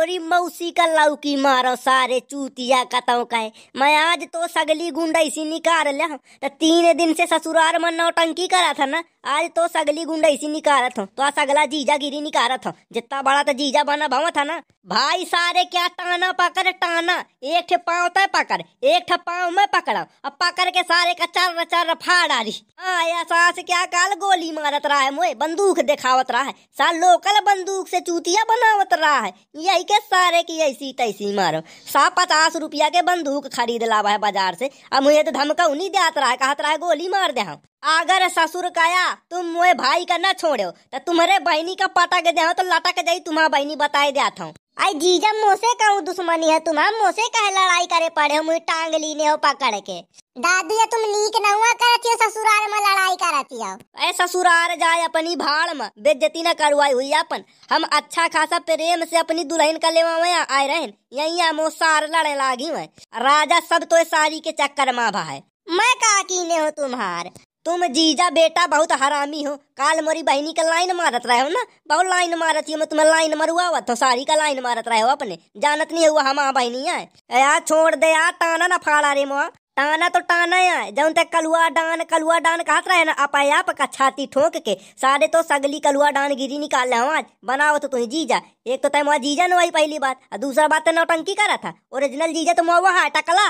ओरी मौसी का लौकी मारो सारे चूतिया कतौ का है मैं आज तो सगली इसी निकाल लिया तो तीन दिन से ससुराल में नौटंकी करा था ना आज तो सगली गुंडाइसी निकारत हूँ तो आ सगला जीजा गिरी निकारत हूँ जितना बड़ा तो जीजा बना भाव था ना भाई सारे क्या टाना पकड़ टाना एक ठे पाँव तय तो पकड़ एक ठे पाँव में पकड़ा अब पकड़ के सारे का चर चर फाड़ आ रही हाँ या सास क्या काल गोली मारत रहा है मोए बंदूक दिखावत रहा है साल लोकल बंदूक से चूतिया बनावत रहा है यही के सारे की ऐसी तैसी मारो सा पचास रुपया के बंदूक खरीद लावा है बाजार से अब मुझे तो धमका उन्हीं दे रहा है कहा है गोली मार दे अगर ससुर काया तुम मोए भाई का न छोड़ो तो तुम्हारे बहनी का पटक दे तो लटक जाई तुम्हारा बहनी बताए दिया था आई जीजा मोसे का दुश्मनी है तुम हम मोसे का है लड़ाई करे पड़े हो मुझे टांग लीने हो पकड़ के दादी तुम नीक न हुआ करती हो ससुराल में लड़ाई करती हो अरे ससुराल जाए अपनी भाड़ में बेजती न करवाई हुई अपन हम अच्छा खासा प्रेम से अपनी दुल्हन का लेवा आए रहे यही हम सार लड़े लागी हुए राजा सब तो सारी के चक्कर माँ भा है मैं का कीने हो तुम्हार तुम जीजा बेटा बहुत हरामी हो काल मोरी बहनी का लाइन मारत रहे हो ना बहुत लाइन मारती हो मैं तुम्हें लाइन हुआ तो सारी का लाइन मारत रहे हो अपने जानत नहीं हुआ हम बहनी है यार छोड़ दे यार ताना ना फाड़ा रे मुआ ताना तो टाना है जब तक कलुआ डान कलुआ डान कहा रहे ना अपाया पका छाती ठोक के सारे तो सगली कलुआ डान गिरी निकाल रहे हो आज बनाओ तो तुम जीजा एक तो तुम जीजा न पहली बात और दूसरा बात तो नौटंकी कर रहा था ओरिजिनल जीजा तुम तो वहाँ अटकला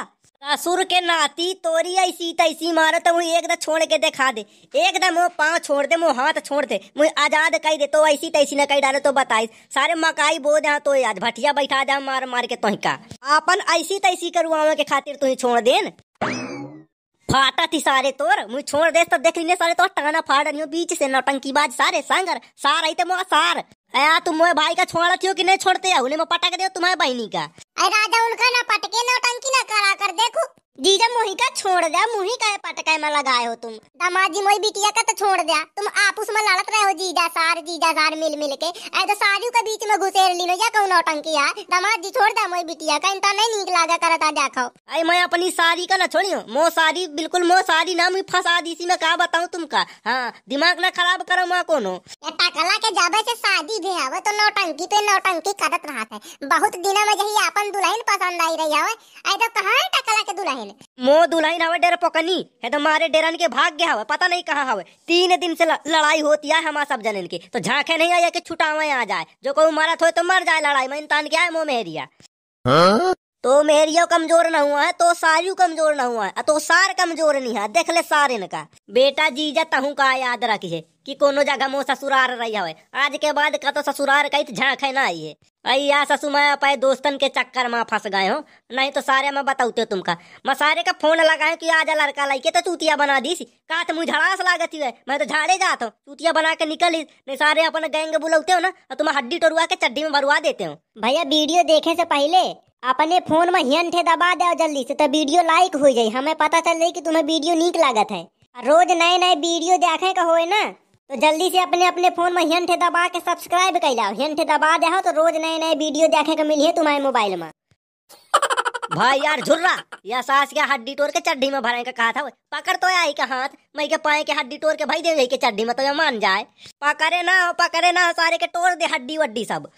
ससुर के नाती तोरी ऐसी तैसी मारो तो मुझे एकदम छोड़ के दिखा दे एकदम मुँह पाँव छोड़ दे मुँह हाथ छोड़ दे मुझे आजाद कह दे तो ऐसी तैसी न कही डाले तो बताई सारे मकाई बो दे तो आज भटिया बैठा दे मार मार के तुह का अपन ऐसी तैसी करुआ के खातिर तुही छोड़ देन फाटा थी सारे तोर मुझे छोड़ दे तो देख लीने सारे तो टाना फाड़ रही हूँ बीच से नौटंकी बाज सारे सांगर सार आई ते मुआ सार आया तुम मोए भाई का छोड़ा थियो कि नहीं छोड़ते या उन्हें मैं पटक दे तुम्हारे बहनी का अरे राजा उनका ना पटके ना टंकी ना करा कर देखो जीजा मोही का छोड़ दिया मुही का पटका में लगाए हो तुम दामाजी जी मोही बिटिया का तो छोड़ दिया तुम आपस में लड़त रहे हो जीजा सार जीजा सार मिल मिल के ऐ तो सारियों के बीच में घुसेर लीनो या कौन नौटंकी यार दामाजी छोड़ दिया मोही बिटिया का इनता नहीं नीक लागा करता देखो अरे मैं अपनी सारी का ना छोड़ियो मो सारी बिल्कुल मो सारी ना नाम फसा दी इसी में का बताऊं तुमका हाँ दिमाग ना खराब करो मैं कोनो टकला के जाबे से शादी भी आवे तो नौटंकी पे नौटंकी करत रहत है बहुत दिनों में यही अपन दुल्हन पसंद आई रही है ऐ तो कहां टकला के दुल्हन मैंने मो दुल्हन हवे डेरा पकनी है तो मारे डेरन के भाग गया हवे पता नहीं कहाँ हवे तीन दिन से लड़ाई होती है हमारे सब जनन की तो झाके नहीं आया कि छुटावे आ जाए जो कोई मारा थो तो मर जाए लड़ाई में इंतान क्या है मो मेहरिया हाँ? तो मेरियो कमजोर न हुआ है तो सारू कमजोर न हुआ है तो सार कमजोर नहीं है देख ले सार इनका बेटा जीजा तहू का याद है कि कोनो जगह मो ससुरार रही है आज के बाद का तो ससुरार कई झाँक है ना आई है अया ससु मैं अपने दोस्तन के चक्कर में फंस गए हो नहीं तो सारे मैं बताऊते तुमका मैं सारे का फोन लगाए कि आज लड़का लाइके तो चूतिया बना सी का तो मुझे झड़ास लागती है मैं तो झाड़े जाता हूँ चूतिया बना के निकल नहीं सारे अपन गैंग बुलाते हो ना तो तुम्हें हड्डी टोरवा के चड्डी में भरवा देते हो भैया वीडियो देखे से पहले अपने फोन में हियन ठे दबा दो जल्दी से तो वीडियो लाइक हो जाए हमें पता चल जाए कि तुम्हें वीडियो नीक लागत है रोज नए नए वीडियो देखे का हो ना तो जल्दी से अपने अपने फोन में हियन ठे दबा के सब्सक्राइब कर लाओ हियन ठे दबा दे तो रोज नए नए वीडियो देखे का मिली है तुम्हारे मोबाइल में भाई यार झुर्रा या सास के हड्डी तोड़ के चड्डी में भरे का कहा था पकड़ तो आई का हाथ मई के पाए के हड्डी तोड़ के भाई दे के चड्डी में तो मान जाए पकड़े ना पकड़े ना सारे के तोड़ दे हड्डी वड्डी सब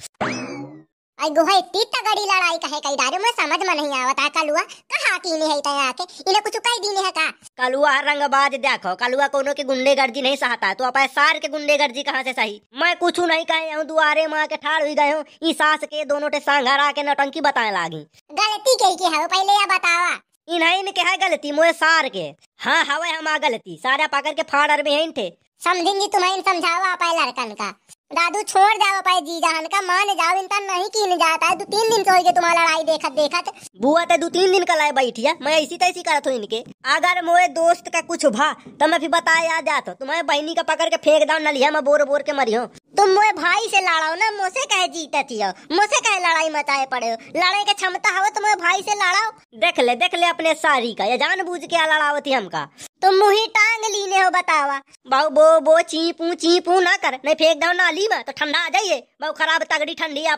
आई गोहा इतनी तगड़ी लड़ाई कहे कई दारू में समझ में नहीं आवता कलुआ कहा नहीं है तया के इने कुछ कई दीने है का कलुआ रंगबाज देखो कलुआ कोनो के गुंडेगर्दी नहीं सहता तो अपन सार के गुंडेगर्दी कहां से सही मैं कुछ नहीं कहे हूं दुआरे मां के ठाड़ हुई गए हूं ई सास के दोनों टे सांघरा के नटंकी बताए लागी गलती कही के है पहले या बतावा इन्हीं के है गलती मोए सार के हाँ हवा हमारा गलती सारा पाकर के फाड़ अर में थे समझेंगी तुम्हें समझावा पाए लड़कन का दादू छोड़ जाओ पाए जी जान का मान जाओ इनका नहीं कीन जाता है दो तीन दिन से गए तुम्हारा लड़ाई देखत देखत बुआ तो दो तीन दिन का लाए बैठिया मैं इसी तैसी करत हूँ इनके अगर मोरे दोस्त का कुछ भा तो मैं फिर बताया याद जात तुम्हारे बहनी का पकड़ के फेंक न नलिया मैं बोर बोर के मरी हूँ तुम मोए भाई से लड़ाओ ना मोसे कहे जीता हो मोसे कहे लड़ाई मचाए पड़े हो लड़ाई का क्षमता हवा तुम तो भाई से लड़ाओ देख ले देख ले अपने सारी का ये जान बुझ के लड़ाओ थी हमका तुम मुही टांग लीने हो बतावा बहु बो बो चीपू चीपू ना कर नहीं फेंक दो नाली में तो ठंडा आ जाइए बहु खराब तगड़ी ठंडी आ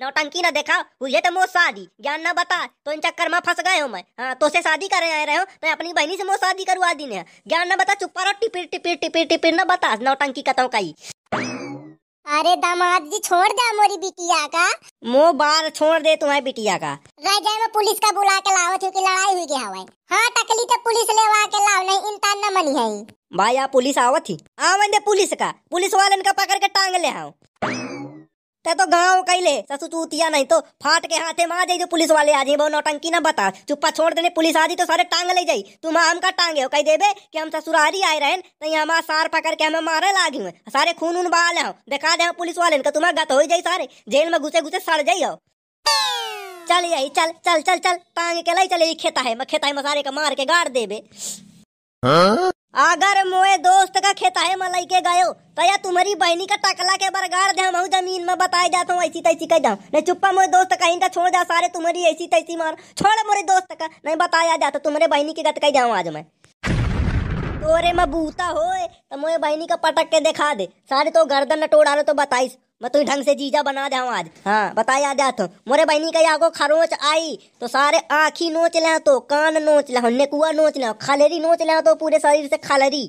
ना टंकी ना देखा हुए तो मोह शादी ज्ञान ना बता तो इन चक्कर में फंस गए हो मैं हाँ तो से शादी करे आए रहे हो तो अपनी बहनी से मो शादी करवा दी ने ज्ञान ना बता चुप रहो टिपिर टिपिर टिपिर टिपिर ना बता नौटंकी कतौ कई अरे दामाद जी छोड़ दे मोरी बिटिया का मो बार छोड़ दे तुम्हारी बिटिया का रह जाए मैं पुलिस का बुला के लाओ क्योंकि लड़ाई हुई गया हवाई हाँ टकली तो पुलिस ले के लाओ नहीं इंतान न मनी है भाई आप पुलिस आवत थी आवन दे पुलिस का पुलिस वाले का पकड़ के टांग ले आओ ते तो गाँव कैले ससु चूतिया नहीं तो फाट के हाथे मार आ जाई जो पुलिस वाले आ जाए बहु नौटंकी ना बता चुप्पा छोड़ देने पुलिस आ जाई तो सारे टांग ले जाई तुम का टांगे हो कही देबे कि हम ससुरारी आए रहन तई हमारा सार पकड़ के हमें मारे लागे हुए सारे खून उन बहा ले देखा दे पुलिस वाले का तुम्हारा गत हो जाये सारे जेल में घुसे घुसे सड़ जाई हो चल यही चल चल चल चल टांग के लाई चले खेता है खेता है मसारे का मार के गाड़ देबे हाँ? अगर मोए दो का खेत है मैं लेके गयो या तुम्हारी बहनी का टकला के बरगाड़ दे हम जमीन में बताए जाता हूँ ऐसी तैसी कह जाऊँ नहीं चुप्पा मोरे दोस्त कहीं का छोड़ जा सारे तुम्हारी ऐसी तैसी मार छोड़ मोरे दोस्त का नहीं बताया जाता तो तुम्हारे बहनी की गत कह जाऊँ आज मैं तोरे में बूता हो तो मोए बहनी का पटक के दिखा दे सारे तो गर्दन न तोड़ा लो तो बताइस मैं तुम ढंग से जीजा बना दे आज हाँ बताया जात हो मोरे बहनी का आगो खरोच आई तो सारे आँखी नोच लें तो कान नोच लें नेकुआ नोच लें खलेरी नोच लें तो पूरे शरीर से खलेरी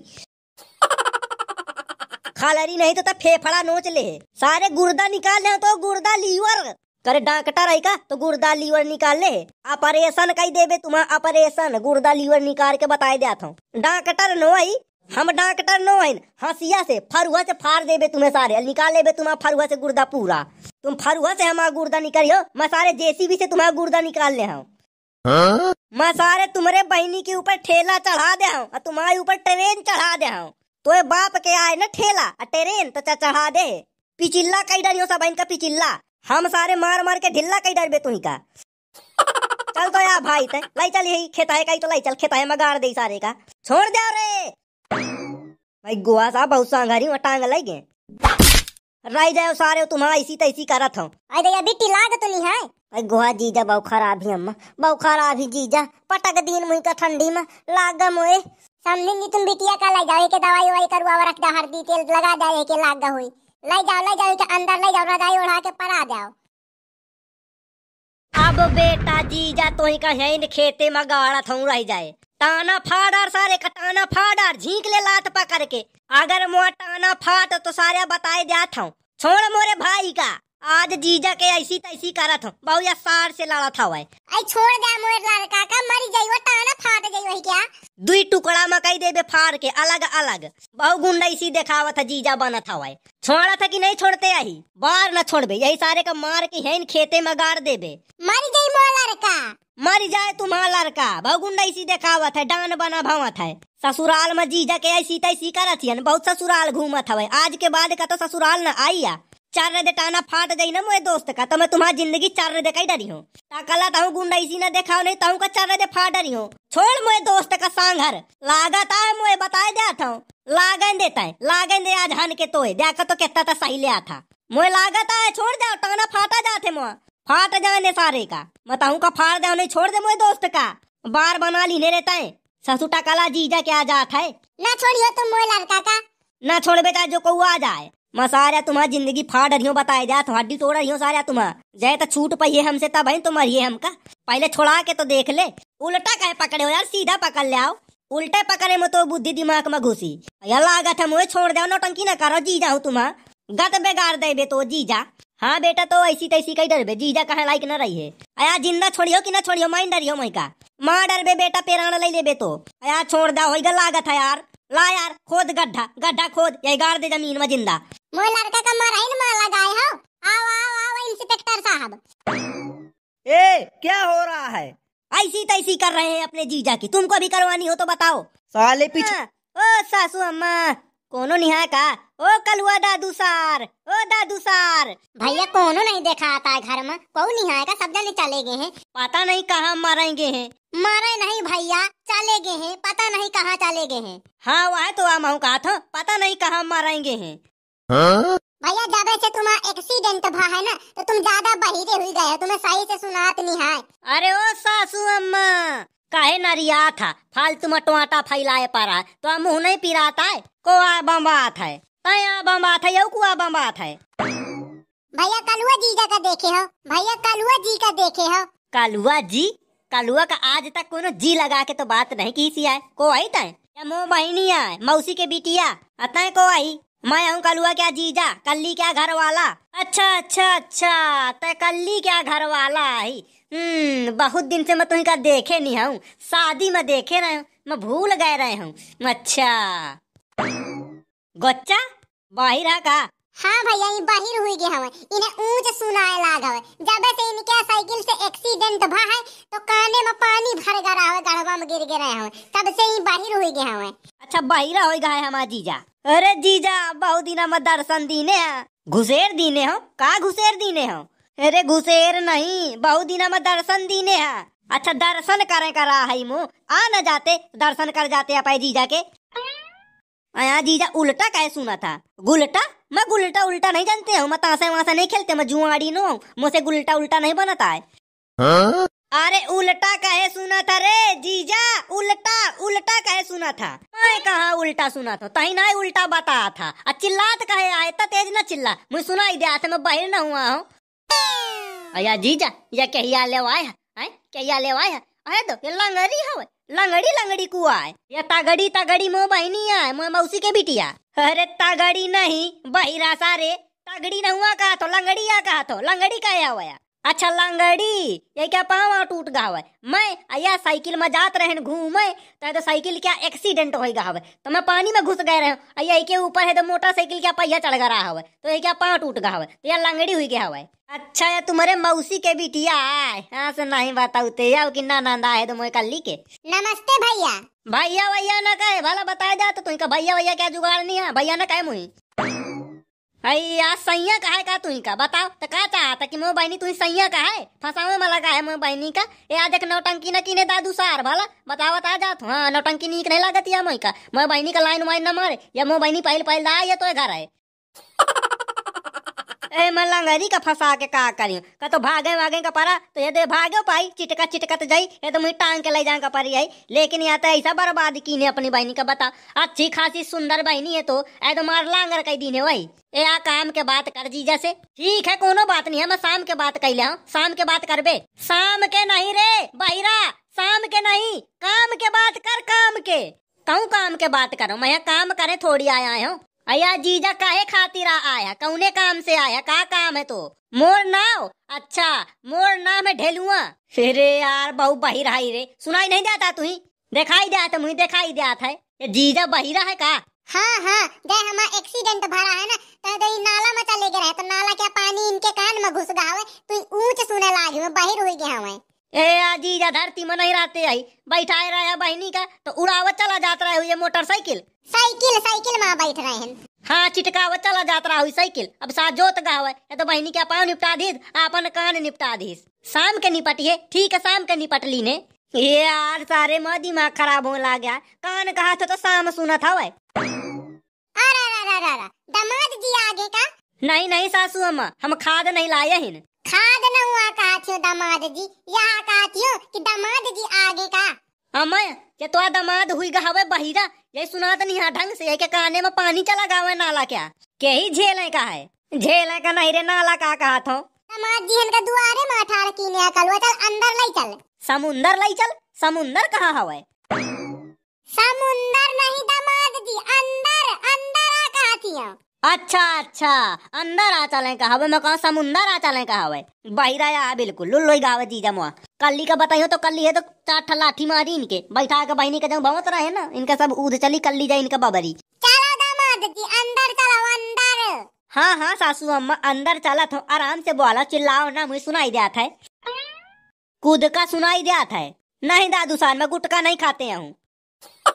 खालरी नहीं तो फेफड़ा नोच ले सारे गुर्दा निकाल ले तो गुर्दा लीवर करे रही का तो गुर्दा लीवर निकाल ले ऑपरेशन कई देवे तुम्हारा ऑपरेशन गुर्दा लीवर निकाल के बताए दिया था डाकटर नो आई हम डाकटर नो आई हसिया से फरुआ से फाड़ देवे तुम्हें सारे निकाल लेवे तुम्हारा फरुआ से गुर्दा पूरा तुम फरुआ से हमारा गुर्दा निकालियो मैं सारे जेसीबी से तुम्हारा गुर्दा निकाल ले हूँ हाँ? मैं सारे तुम्हारे बहनी के ऊपर ठेला चढ़ा दे हूँ तुम्हारे ऊपर ट्रेन चढ़ा दे हूँ तोए बाप के आए ना ठेला टेरेन तो चढ़ा दे पिचिल्ला कई डरियो सब इनका पिचिल्ला हम सारे मार मार के ढिल्ला कई डरबे तुम का चल तो यार भाई ते लाई चल यही खेता है कहीं तो लाई चल खेता है मगार दे सारे का छोड़ दे रे भाई गोवा सा बहुत सांगारी में टांग लग गए राई जाओ सारे तुम्हारा इसी तैसी करत हूँ अरे अभी टिला गए तो नहीं है भाई गोहा जीजा बहु खराबी अम्मा बहु ही जीजा पटक दिन मुई का ठंडी में लाग मोए सामने तुम बिटिया का लाई जाओ एक दवाई वाई करवा रख दा हरदी तेल लगा दा एक लाग दा हुई लाई जाओ लाई जाओ के अंदर लाई जाओ रजाई उड़ा के परा जाओ अब बेटा जीजा तो ही का है इन खेते में गाड़ा थों रह जाए ताना फाड़ार सारे का ताना फाड़ार झींक ले लात पकड़ के अगर मोटा ताना फाट तो सारे बताए जाता हूँ छोड़ मोरे भाई का आज जीजा के ऐसी तैसी करा था बहु या सार से लड़ा था वह आई छोड़ दे मोर लड़का का मर जाइयो ताना फाट गई वही क्या दुई टुकड़ा मकई देबे फाड़ के अलग अलग बहु गुंडा इसी था जीजा बना था वह छोड़ा था कि नहीं छोड़ते आई बार ना छोड़ बे यही सारे का मार के हेन खेते में गाड़ देबे मर जाई मोर लड़का मर जाए तुम्हारा लड़का बहु गुंडा इसी देखावत था डान बना भावा था ससुराल में जीजा के ऐसी तैसी करा थी बहुत ससुराल घूमत हवे आज के बाद का तो ससुराल न आई चार रे टाना फाट जाई ना मोए दोस्त का तो मैं तुम्हारी जिंदगी चार रे का ही डरी हूँ टाकला ताऊ गुंडा इसी ना देखा नहीं ताऊ का चार रे फाट डरी हूँ छोड़ मोए दोस्त का सांघर लागत है मोए बताए जाता हूँ लागन देता है लागन दे आज हन के है देखा तो कहता था सही ले आता मोए लागत है छोड़ जाओ टाना फाटा जाते मोआ फाट जाने सारे का बताऊ का फाट दे नहीं छोड़ दे मोए दोस्त का बार बना लीने रहता है ससु टाकला जीजा क्या जाता है ना छोड़िए तुम तो मोए लड़का का ना छोड़ बेटा जो कौआ आ जाए मैं सारा तुम्हारा जिंदगी फाड़ रही हूँ बताया जात हड्डी तोड़ रही हूँ सारा तुम्हारा जय तो छूट पाइये हमसे तब भाई तुम मरिए हमका पहले छोड़ा के तो देख ले उल्टा कहे पकड़े हो यार सीधा पकड़ ले आओ उल्टे पकड़े में तो बुद्धि दिमाग में घुसी लागत हम छोड़ दो नौटंकी ना करो जी जाओ तुम्हारा गत दे बे तो जी जा हाँ बेटा तो ऐसी तैसी कही डरबे जीजा कहा लाइक न रही है अया जिंदा छोड़ियो कि ना छोड़ियो माइंड डरियो मई का माँ डरबे बेटा पेरा ले बे तो अया छोड़ दा लागत है यार ला यार खोद गड्ढा गड्ढा खोद यही गाड़ दे जमीन में जिंदा मोर लड़का का मरा इन मार लगाए हो आओ आओ आओ इंस्पेक्टर साहब ए क्या हो रहा है ऐसी तैसी कर रहे हैं अपने जीजा की तुमको भी करवानी हो तो बताओ साले पीछे हाँ। ओ सासू अम्मा कोनो निहा का ओ कलुआ दादू सार ओ दादू सार भैया कोनो नहीं देखा आता है घर में कौन निहाय का सब जने चले गए हैं पता नहीं कहाँ मरेंगे हैं मारे नहीं भैया चले गए हैं पता नहीं कहाँ चले गए हैं हाँ वह तो हम कहा था पता नहीं कहाँ मारेंगे हैं भैया जब से तुम्हारा एक्सीडेंट भा है ना तो तुम ज्यादा बहिरे हुई गए हो तुम्हें सही से सुनात नहीं है अरे ओ सासू अम्मा काहे रिया था फालतू में टोटा फैलाए पारा तो हम मुँह नहीं पिराता है को आ बम्बात है तय बम्बात है यू को आ बम्बात है भैया कलुआ जी का देखे हो भैया कलुआ जी का देखे हो कलुआ जी कलुआ का आज तक कोनो जी लगा के तो बात नहीं की सी आए को आई तय मो बहनी आए मौसी के बिटिया अतः को आई मैं हूँ कलुआ क्या जीजा कल्ली क्या घर वाला अच्छा अच्छा अच्छा ते कल्ली क्या घर वाला आई हम्म बहुत दिन से मैं तुम्हें तो का देखे नहीं हूँ शादी में देखे रहे हूँ मैं भूल गए रहे हूँ अच्छा गोच्चा बाहर का हां भैया ये बाहर हुई गे हवे इने ऊंच सुनाए लाग हवे जब से इनके साइकिल से एक्सीडेंट भा है तो काने में पानी भर गर है गड़वा में गिर गिर हवे तब से ई बाहर हुई गे हवे अच्छा बाहर हो गए है हमार जीजा अरे जीजा बहुत दिन में दर्शन दीने हैं घुसेर दीने हो का घुसेर दीने हो अरे घुसेर नहीं बहुत दिन में दर्शन दीने हैं अच्छा दर्शन करे करा है मु आ न जाते दर्शन कर जाते अपन जीजा के यहाँ जीजा उल्टा काय सुना था गुलटा मैं गुलटा उल्टा नहीं जानते हूँ मैं तासे तो वासे नहीं खेलते मैं जुआड़ी नो मुझसे गुलटा उल्टा नहीं बनाता है हाँ? अरे उल्टा कहे सुना था रे जीजा उल्टा उल्टा कहे सुना था मैं कहा उल्टा सुना था तही ना उल्टा बताया था आ चिल्लात कहे आए तो तेज ना चिल्ला मुझे सुना ही दिया मैं बाहर ना हुआ हूँ अया जीजा या कहिया ले आया है कहिया ले आया है तो ये लंगरी हवे लंगड़ी लंगड़ी है ये तागड़ी तागड़ी मो बहनी आए मो मौसी के बिटिया अरे तागड़ी नहीं बहिरा सारे तगड़ी नहुआ कहा तो लंगड़ी आ कहा तो लंगड़ी का आया हुआ अच्छा लंगड़ी ये क्या पावा टूट गा हवे मैं या साइकिल में जात रहे घूमे तो तो साइकिल क्या एक्सीडेंट हो गया हवे तो मैं पानी में घुस गए रहे या के ऊपर है तो मोटरसाइकिल क्या पहिया चढ़ गया हवे तो ये क्या पाँव टूट गया हवे तो यार लंगड़ी हुई गया हुआ अच्छा ये तुम्हारे मौसी के बिटिया यहाँ से नहीं बताऊते या कि नंदा है तो मोए कल के नमस्ते भैया भैया भैया ना कहे भला बताया जा तो भैया भैया क्या जुगाड़ नहीं है भैया ना कहे मुई अया सैया का है का तुही का बताओ तो का चाहता कि मो बहनी तुही सैया का है फंसावे में लगा है मोर बहनी का ए आज एक नौटंकी न किने दादू सार भला बताओ बता जात हाँ नौटंकी नीक नहीं लागत है मोई का मोर बहनी का लाइन वाइन न मारे या मोर बहनी पहल पहल दा या तो घर है ए मल्लांगरी का फंसा के का करी का तो भागे वागे का परा तो ये दे भागे पाई चिटका चिटका तो जाई ये तो मुझे टांग के ले जाए का परी आई लेकिन यहाँ तो ऐसा बर्बाद की ने अपनी बहनी का बता अच्छी खासी सुंदर बहनी है तो ए तो मार लांगर कही दी ने भाई ए आ काम के बात कर जी जैसे ठीक है कोनो बात नहीं है मैं शाम के बात कह लिया हाँ। शाम के बात कर बे शाम के नहीं रे बहिरा शाम के नहीं काम के बात कर काम के कहूँ काम के बात करो मैं काम करे थोड़ी आया हूँ अया जीजा काहे खातिर आया कौने काम से आया का काम है तो मोर नाव अच्छा मोर नाम है ढेलुआ अरे यार बहु बहिरा रे सुनाई नहीं जाता तुम दिखाई देता मुझे दिखाई देता है ये जीजा बहिरा है का हाँ हाँ गए हमारा एक्सीडेंट भरा है ना तो तो नाला में चले गए तो नाला क्या पानी इनके कान में घुस गया है तो ऊंच सुने लागे बहिर हो गया है ए जा धरती में नहीं रहते आई बैठाए रहे बहनी का तो उड़ावत चला जात रहे हुए मोटरसाइकिल साइकिल साइकिल में बैठ रहे हैं हाँ वो चला जात रहा हुई साइकिल अब साथ जोत गावे ये तो बहनी के पाँव निपटा दीस अपन कान निपटा दीस शाम के निपटिए ठीक है शाम के निपट ली ने ये यार सारे म दिमाग खराब होने लग गया कान कहा था तो शाम सुना था वह दमाद जी आगे का नहीं नहीं सासू अम्मा हम खाद नहीं लाए हैं खाद न हुआ कहा थियो दामाद जी यहाँ कहा थियो कि दामाद जी आगे का अमय ये तो दामाद हुई गहावे बहिरा ये सुना तो नहीं ढंग से के काने में पानी चला गावे नाला क्या के ही झेल का है झेल का नहीं रे नाला का कहा थो दामाद जी इनका दुआरे में अठार की नया कल चल अंदर ले चल समुंदर ले चल समुंदर कहाँ हवे समुंदर नहीं दामाद जी अंदर अंदर आ कहा थियो अच्छा अच्छा अंदर आ चले कहा हवे मैं कहा समुंदर आ चले का हवे बहिरा आ बिल्कुल लुल्लो गावे जीजा मुआ कल्ली का बताइयो तो कल्ली है तो चार ठा लाठी मारी इनके बैठा के बहनी के जंग भवत रहे ना इनका सब उध चली कल्ली जाए इनका बाबरी चलो दामाद जी अंदर चलो अंदर हाँ हाँ सासू अम्मा अंदर चला था तो आराम से बोला चिल्लाओ ना मुझे सुनाई दिया था कूद का सुनाई दिया था नहीं दादू सान मैं गुटका नहीं खाते हूँ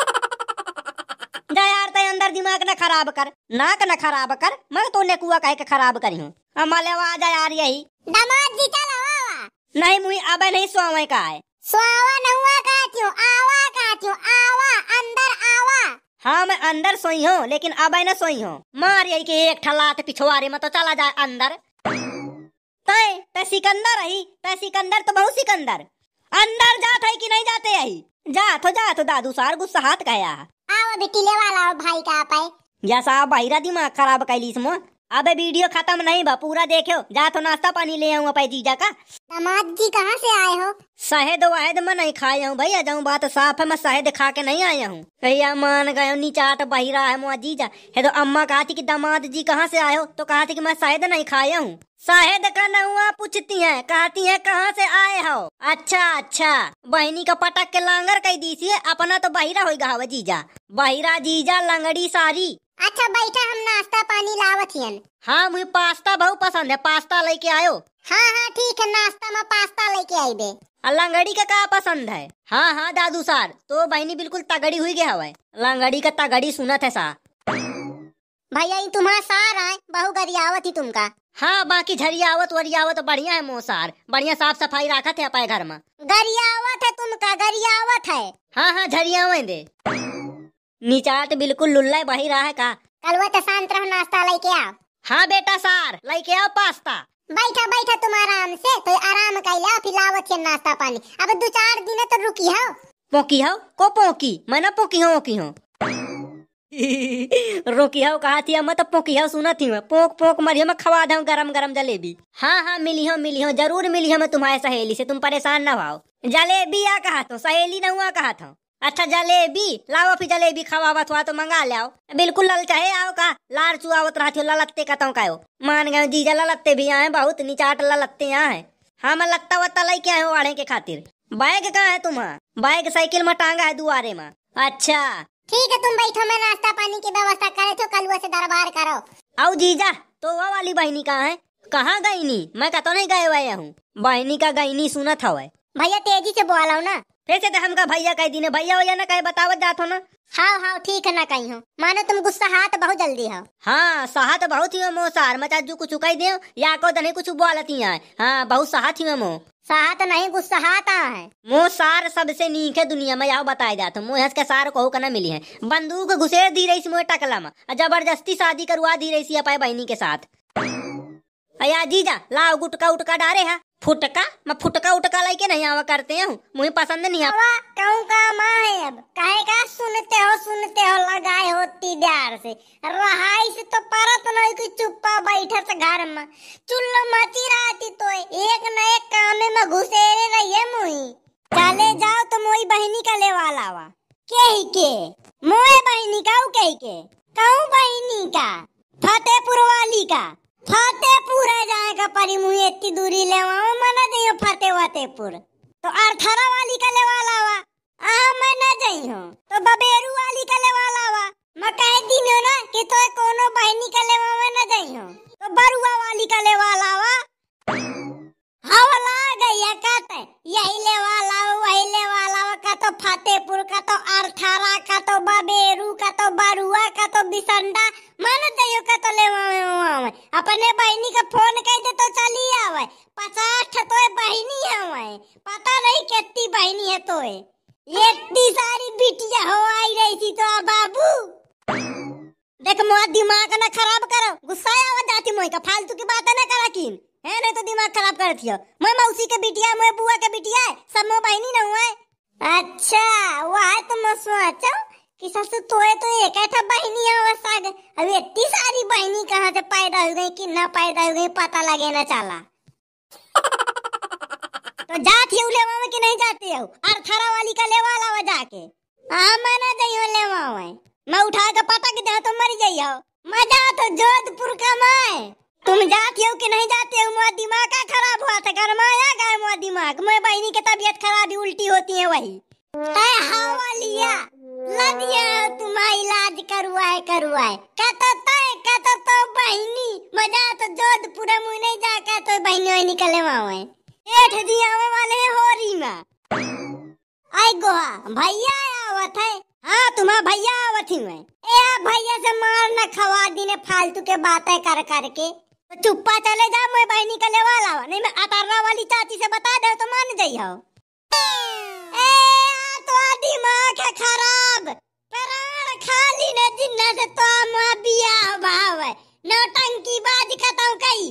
दया अंदर दिमाग न खराब कर नाक न खराब कर मैं तो कुआ कह के खराब करी हूँ हमारे आवाज आ रही जी नहीं मुई अब नहीं सुहा का है हाँ मैं अंदर सोई हूँ लेकिन अब न सोई हूँ मार यही की एक ठलात पिछवारे में तो चला जाए अंदर तय तय सिकंदर रही तय सिकंदर तो बहुत सिकंदर अंदर जात है कि नहीं जाते है जात हो जात हो दादू सार गुस्सा हाथ गया आओ बेटी ले वाला भाई का आप या साहब बहिरा दिमाग खराब कैलिस इसमें अबे वीडियो खत्म नहीं बा पूरा देखो जा तो नाश्ता पानी ले आऊँ अपने जीजा का दामाद जी कहाँ से आए हो शहद वहद मैं नहीं खाया हूँ भैया जाऊँ बात साफ है मैं शहद खा के नहीं आया हूँ भैया मान गए नीचाट बहिरा है मुआ जीजा है तो अम्मा कहा थी कि दामाद जी कहाँ से आए हो तो कहा थी कि मैं शहद नहीं खाया हूँ शहद का नुआ पूछती है कहती है कहाँ से आए हो अच्छा अच्छा बहनी का पटक के लांगर कह सी अपना तो बहिरा हो गया जीजा बहिरा जीजा लंगड़ी सारी अच्छा बैठा हम नाश्ता पानी लावत हन हाँ मुझे पास्ता बहुत पसंद है पास्ता लेके आयो हाँ हाँ ठीक है नाश्ता में पास्ता लेके बे लंगड़ी का का पसंद है हाँ हाँ दादू सार तो बहनी बिल्कुल तगड़ी हुई गया हवा लंगड़ी का तगड़ी सुनत है सा भैया तुम्हारा सार आए बहु गरियावत ही तुमका हाँ बाकी झरियावत वरियावत बढ़िया है मोसार बढ़िया साफ सफाई रखा थे अपने घर में गरियावत है तुमका गरियावत है हाँ हाँ झरियावे दे नीचा तो बिल्कुल लुल्ला बही रहा है का कलवा तो शांत रहो नाश्ता लेके आओ हाँ बेटा सार लेके आओ पास्ता बैठा बैठा तुम आराम से तो आराम कर लिया फिर लाओ है नाश्ता पानी अब दो चार दिन तो रुकी हो पोकी हो को पोकी मैं ना पोकी हो ओकी हो रोकी हो कहा थी मत तो पोकी हो सुना थी पोक पोक मरी मैं खवा दू गरम गरम जलेबी हाँ हाँ मिली हो मिली हो जरूर मिली हो मैं तुम्हारे सहेली से तुम परेशान ना हो जलेबी आ कहा था सहेली ना हुआ कहा था अच्छा जलेबी लाओ फिर जलेबी खवावत हुआ तो मंगा ले आओ बिल्कुल लल चाहे आओ का लार चुआवत रहा ललत्ते कहता का हो मान गए जीजा ललत्ते भी आए बहुत निचाट ललत्ते यहाँ है हाँ मैं लत्ता वत्ता लाई के आयो आड़े के खातिर बैग कहाँ है तुम्हारा बैग साइकिल में टांगा है दुआरे में अच्छा ठीक है तुम बैठो मैं नाश्ता पानी की व्यवस्था करे तो कल से दरबार करो आओ जीजा तो वह वाली बहनी कहाँ है कहाँ गई मैं कहता नहीं गए हुए हूँ बहनी का नी सुना था भैया तेजी से बोला ना फिर से तो हमका भैया कह दीने भैया भैया ना कहे बतावत जात हो ना हाँ हाँ ठीक है ना कहीं हूँ मानो तुम गुस्सा हाथ बहुत जल्दी हो हाँ सहा तो बहुत ही हो मो सहार मचा जो कुछ कह दे या को तो नहीं कुछ बोलती है हाँ बहुत सहात ही मो सहा तो नहीं गुस्सा हाथ आ है मो सार सबसे नीक है दुनिया में आओ बताया जाता मो हंस के सार कहू का ना मिली है बंदूक घुसे दी रही मोहे टकला में जबरदस्ती शादी करवा दी रही अपाई बहनी के साथ अया जीजा लाओ गुटका उटका डारे है फुटका मैं फुटका उटका लाई के नहीं आवा करते हूँ मुझे पसंद नहीं आवा कहूँ का माँ है अब कहे का सुनते हो सुनते हो लगाए हो तीदार से रहाई से तो परत नहीं कि चुप्पा बैठा से घर में चुल्लो मची रहती तो एक न एक काम में घुसे रही है मुई चले जाओ तो मोई बहनी का ले वाला वा के ही के मोए बहनी का के ही के कहूँ बहनी का फतेहपुर वाली का फतेहपुर जाएगा परी मुई इतनी दूरी ले लेवाओ मना जइयो फते फतेहपुर तो अर्थरा वाली का लेवाला वा आ मैं न जइयो तो बबेरू वाली का लेवाला वा मैं कह दी दिनो ना कि तो कोनो बहनी का लेवावे न जइयो तो बरुआ वाली का लेवाला वा हवला गया कहते यही तो ले वाला वही ले वाला का तो फतेहपुर का तो अरथारा का तो बबेरू का तो बरुआ का तो बिसंडा मन तयो का तो ले आवे अपने बहनी का फोन कर दे तो चली आवे पचास तो बहनी हवे पता नहीं कितनी बहनी है तो इतनी सारी बिटिया हो आई रही थी तो बाबू देख मोरा दिमाग ना खराब करो गुस्सा आवा जाती मोई का फालतू की बात ना करा किन है नहीं तो दिमाग खराब कर दियो मैं मौसी के बिटिया मैं बुआ के बिटिया सब मो बहनी न हुए अच्छा वाह तो मसो अच्छा कि ससुर तोए तो एक था बहनी है शायद अब इतनी सारी बहनी कहां से पैदा हो गई कि ना पैदा हो गई पता लगे ना चला तो जाती हूँ लेवा में कि नहीं जाती और थारा वाली का लेवा लावा जाके हां मैं ना जइयो लेवा में मैं उठा के पटक दे तो मर जइयो मजा तो जोधपुर का मैं तुम जाते हो कि नहीं जाते हो मोर दिमाग का खराब हुआ था गरमाया गए मोर दिमाग मैं बहनी की तबीयत खराब ही उल्टी होती है वही हवा हाँ लिया लदिया तुम्हारा इलाज करवाए करवाए कहता तो कहता तो बहनी मजा तो जोधपुर में नहीं जा जाकर तो बहनी वही निकले हुआ एठ दिया हुए वाले हो होरी में आई गोहा भैया आवत है हाँ तुम्हारा भैया आवत ही मैं ए भैया से मार ना खवा दी ने फालतू के बातें कर करके तो चुप्पा चले जा मैं बहनी का वाला नहीं मैं अतारना वाली चाची से बता दे तो मान जाइयो ए तो दिमाग है खराब प्राण खाली ने जिन्ना से तो मां बिया भाव है नौटंकी बाज खत्म कई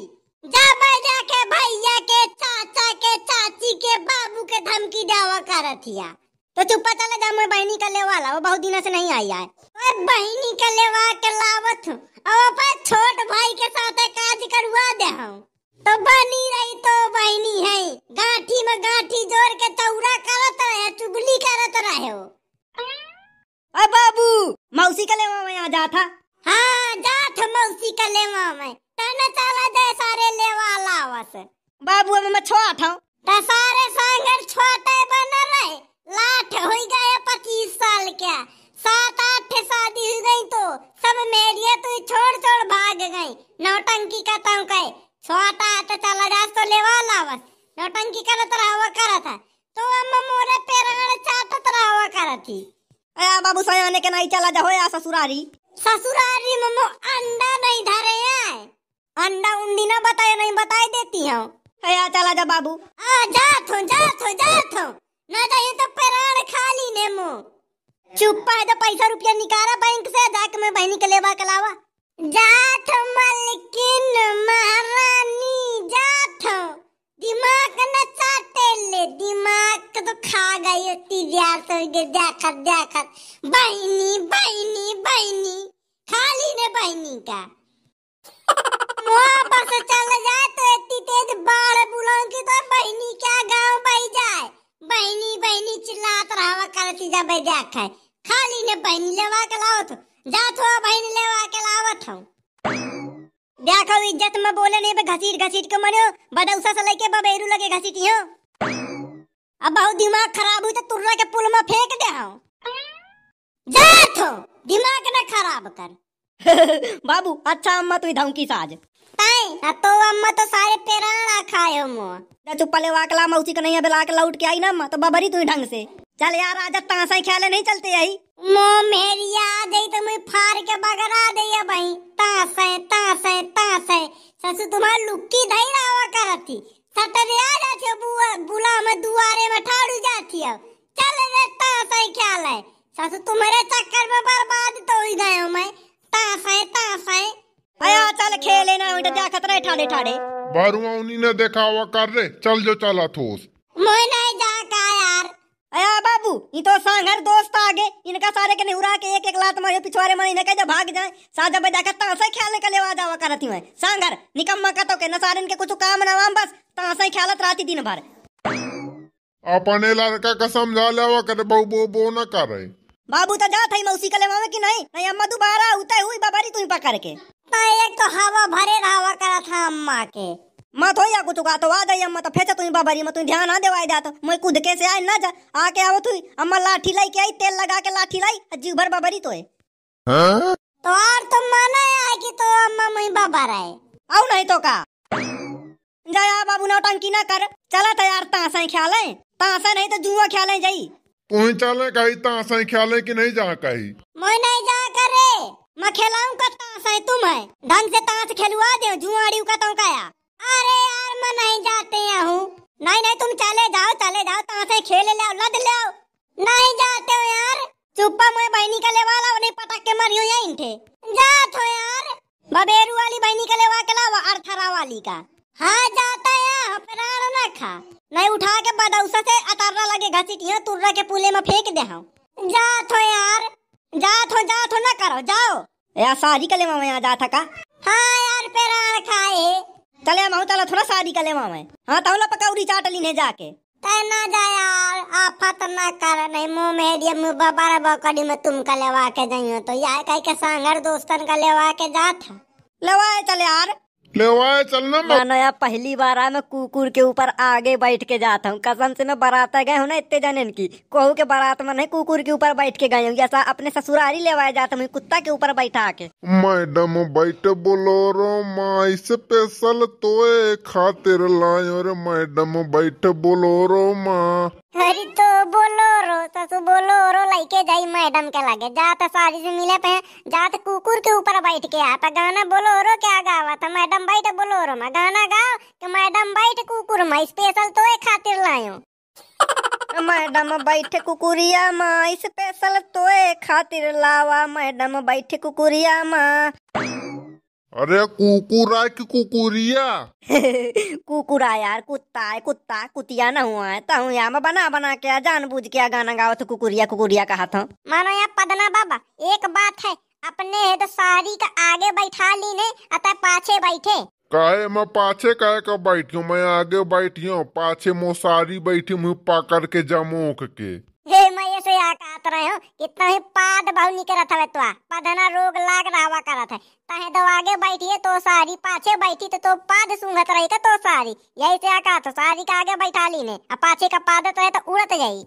जा भाई जाके भैया के चाचा के चाची के बाबू के धमकी दावा करत हिया तो चुप्पा चले जा मोर बहनी का लेवा ला वो बहुत दिन से नहीं आई है और बहनी का लेवा के लावत अब अपन छोट भाई के साथ काज करवा दे हूं तो बनी रही तो इज्जत में बोले नहीं बे घसीट घसीट के मने बदौसा से लेके बबेरू लगे घसीटी हो हाँ। अब बहुत दिमाग खराब हुई तो तुर्रा के पुल में फेंक दे हो हाँ। जा तो दिमाग ना खराब कर बाबू अच्छा अम्मा तू धमकी साज तई तो अम्मा तो सारे पेराना खायो मो तू पले वाकला मौसी का नहीं बेला के लौट के आई ना अम्मा तो बबरी तू ढंग से चल यार आज तक तांसा ख्याल नहीं चलते आई मो मेरी याद आई तो मैं फार के बगरा दे भाई तांसे तांसे तांसे सस तुम्हार लुक्की धई रावा करती सटर याद आ बुआ बुला में दुआरे में ठाड़ू जाती अब चल रे तांसे ख्याल है सस तुम्हारे चक्कर में बर्बाद तो हो गए मैं तांसे तांसे आया चल खेले ना उठ जा खतरे ठाड़े ठाड़े बारुआ उन्हीं ने देखा हुआ कर रे चल जो चला थोस मैं नहीं जा का यार आया बाबू ये तो सांगर दोस्त आ गए इनका सारे के नहीं के एक एक लात मारे पिछवारे मारे इनके जब भाग जाए साजा बजा कर से ख्याल के लेवा जावा करती मैं सांगर निकम्मा का तो के ना सारे इनके कुछ काम ना वाम बस से ख्यालत राती दिन भर अपने लड़का का समझा लेवा कर बहू बो बो ना कर रहे बाबू तो जा था मौसी के लेवा में कि नहीं नहीं अम्मा दोबारा उतै हुई बाबारी तू ही पकड़ के लगता है एक तो हवा भरे हवा करा था अम्मा के मत होया कुछ का तो आदा अम्मा तो फेचा तुई बाबा जी मत तुई ध्यान ना देवाई जा तो मैं कूद के से आए ना जा आके आओ तुई अम्मा लाठी लाई के आई तेल लगा के लाठी लाई जीव भर बाबा बाबरी तो है हां तो आर तो माना है कि तो अम्मा मैं बाबा रहे आओ नहीं तो का जा जाया बाबू ना टंकी ना कर चला तैयार ता से ख्याल है ता से नहीं तो जुआ ख्याल है जाई तू ही चले कही ता से ख्याल है कि नहीं जा कही मैं नहीं जा करे मैं खेलाऊं का तास है तुम है ढंग से तास खेलवा दे जुआड़ी का तो काया अरे यार मैं नहीं जाते हूँ नहीं नहीं तुम चले जाओ चले जाओ ताशे खेल ले लद ले नहीं जाते हो यार चुप्पा मैं बहनी का लेवा लाओ नहीं पटक के मरियो यहीं थे जात हो यार बबेरू वाली बहनी का लेवा के लाओ अर्थरा वाली का हाँ जाता है अपरार ना खा नहीं उठा के बदौसा से अतरा लगे घसीटियो तुर्रा के पुले में फेंक दे जात हो यार जात हो जात हो ना करो जाओ यार शादी कर ले मामा यहाँ जाता का हाँ यार पेरा खाए चले माऊ चलो थोड़ा शादी कर ले मामा हाँ तो लो पकौड़ी चाट लीने जाके तो ना जा यार आप आफत ना कर नहीं मुंह में दिए मुंह बाबा रे बकड़ी में तुम का लेवा के जाइयो तो यार कह के सांगर दोस्तन का लेवा के जात लेवा चले यार ले चलना मैं नया पहली बार आया मैं कुकुर के ऊपर आगे बैठ के जाता हूँ कसम से मैं बारात गए हूँ ना इतने जने की कहू के बारात में नहीं कुकुर के ऊपर बैठ के गए हूँ ऐसा अपने ससुराली लेवाया जाता हूँ कुत्ता के ऊपर बैठा के मैडम बैठ बोलो रो माई स्पेशल तो खातिर लाए रे मैडम बैठ बोलो रो माँ अरे तो बोलो रो तो बोलो रो लाइके जाई मैडम के लागे जात तो सारी से मिले पे जात तो कुकुर के ऊपर बैठ के आ गाना बोलो रो क्या गावा था तो मैडम बैठ बोलो रो मैं गाना गाओ कि मैडम बैठ कुकुर मैं स्पेशल तो एक खातिर लायो मैडम बैठ कुकुरिया माँ स्पेशल तो एक खातिर लावा मैडम बैठ कुकुरिया माँ अरे कुकुरा की कुकुरिया कुकुरा यार कुत्ता है कुत्ता कुतिया न हुआ है तहु तो यहाँ मैं बना बना के जान बुझ के गाना गाओ तो कुकुरिया कुकुरिया कहा था मानो यहाँ पदना बाबा एक बात है अपने है तो सारी का आगे बैठा ली ने अतः पाछे बैठे काहे मैं पाछे काहे का बैठी हूँ मैं आगे बैठी हूँ पाछे मोसारी बैठी हूँ पकड़ के जमोक के हे मैं ये से आ कात रहे हो इतना ही पाद भाव निकल रहा था तो पदना रोग लाग रहा कर रहा था ताहे दो आगे है तो सारी पाछे बैठी तो, तो पाद सूंघत रही का तो, तो सारी यही से आका तो सारी का आगे बैठा ली ने अब पाछे का पाद तो है तो उड़त जाई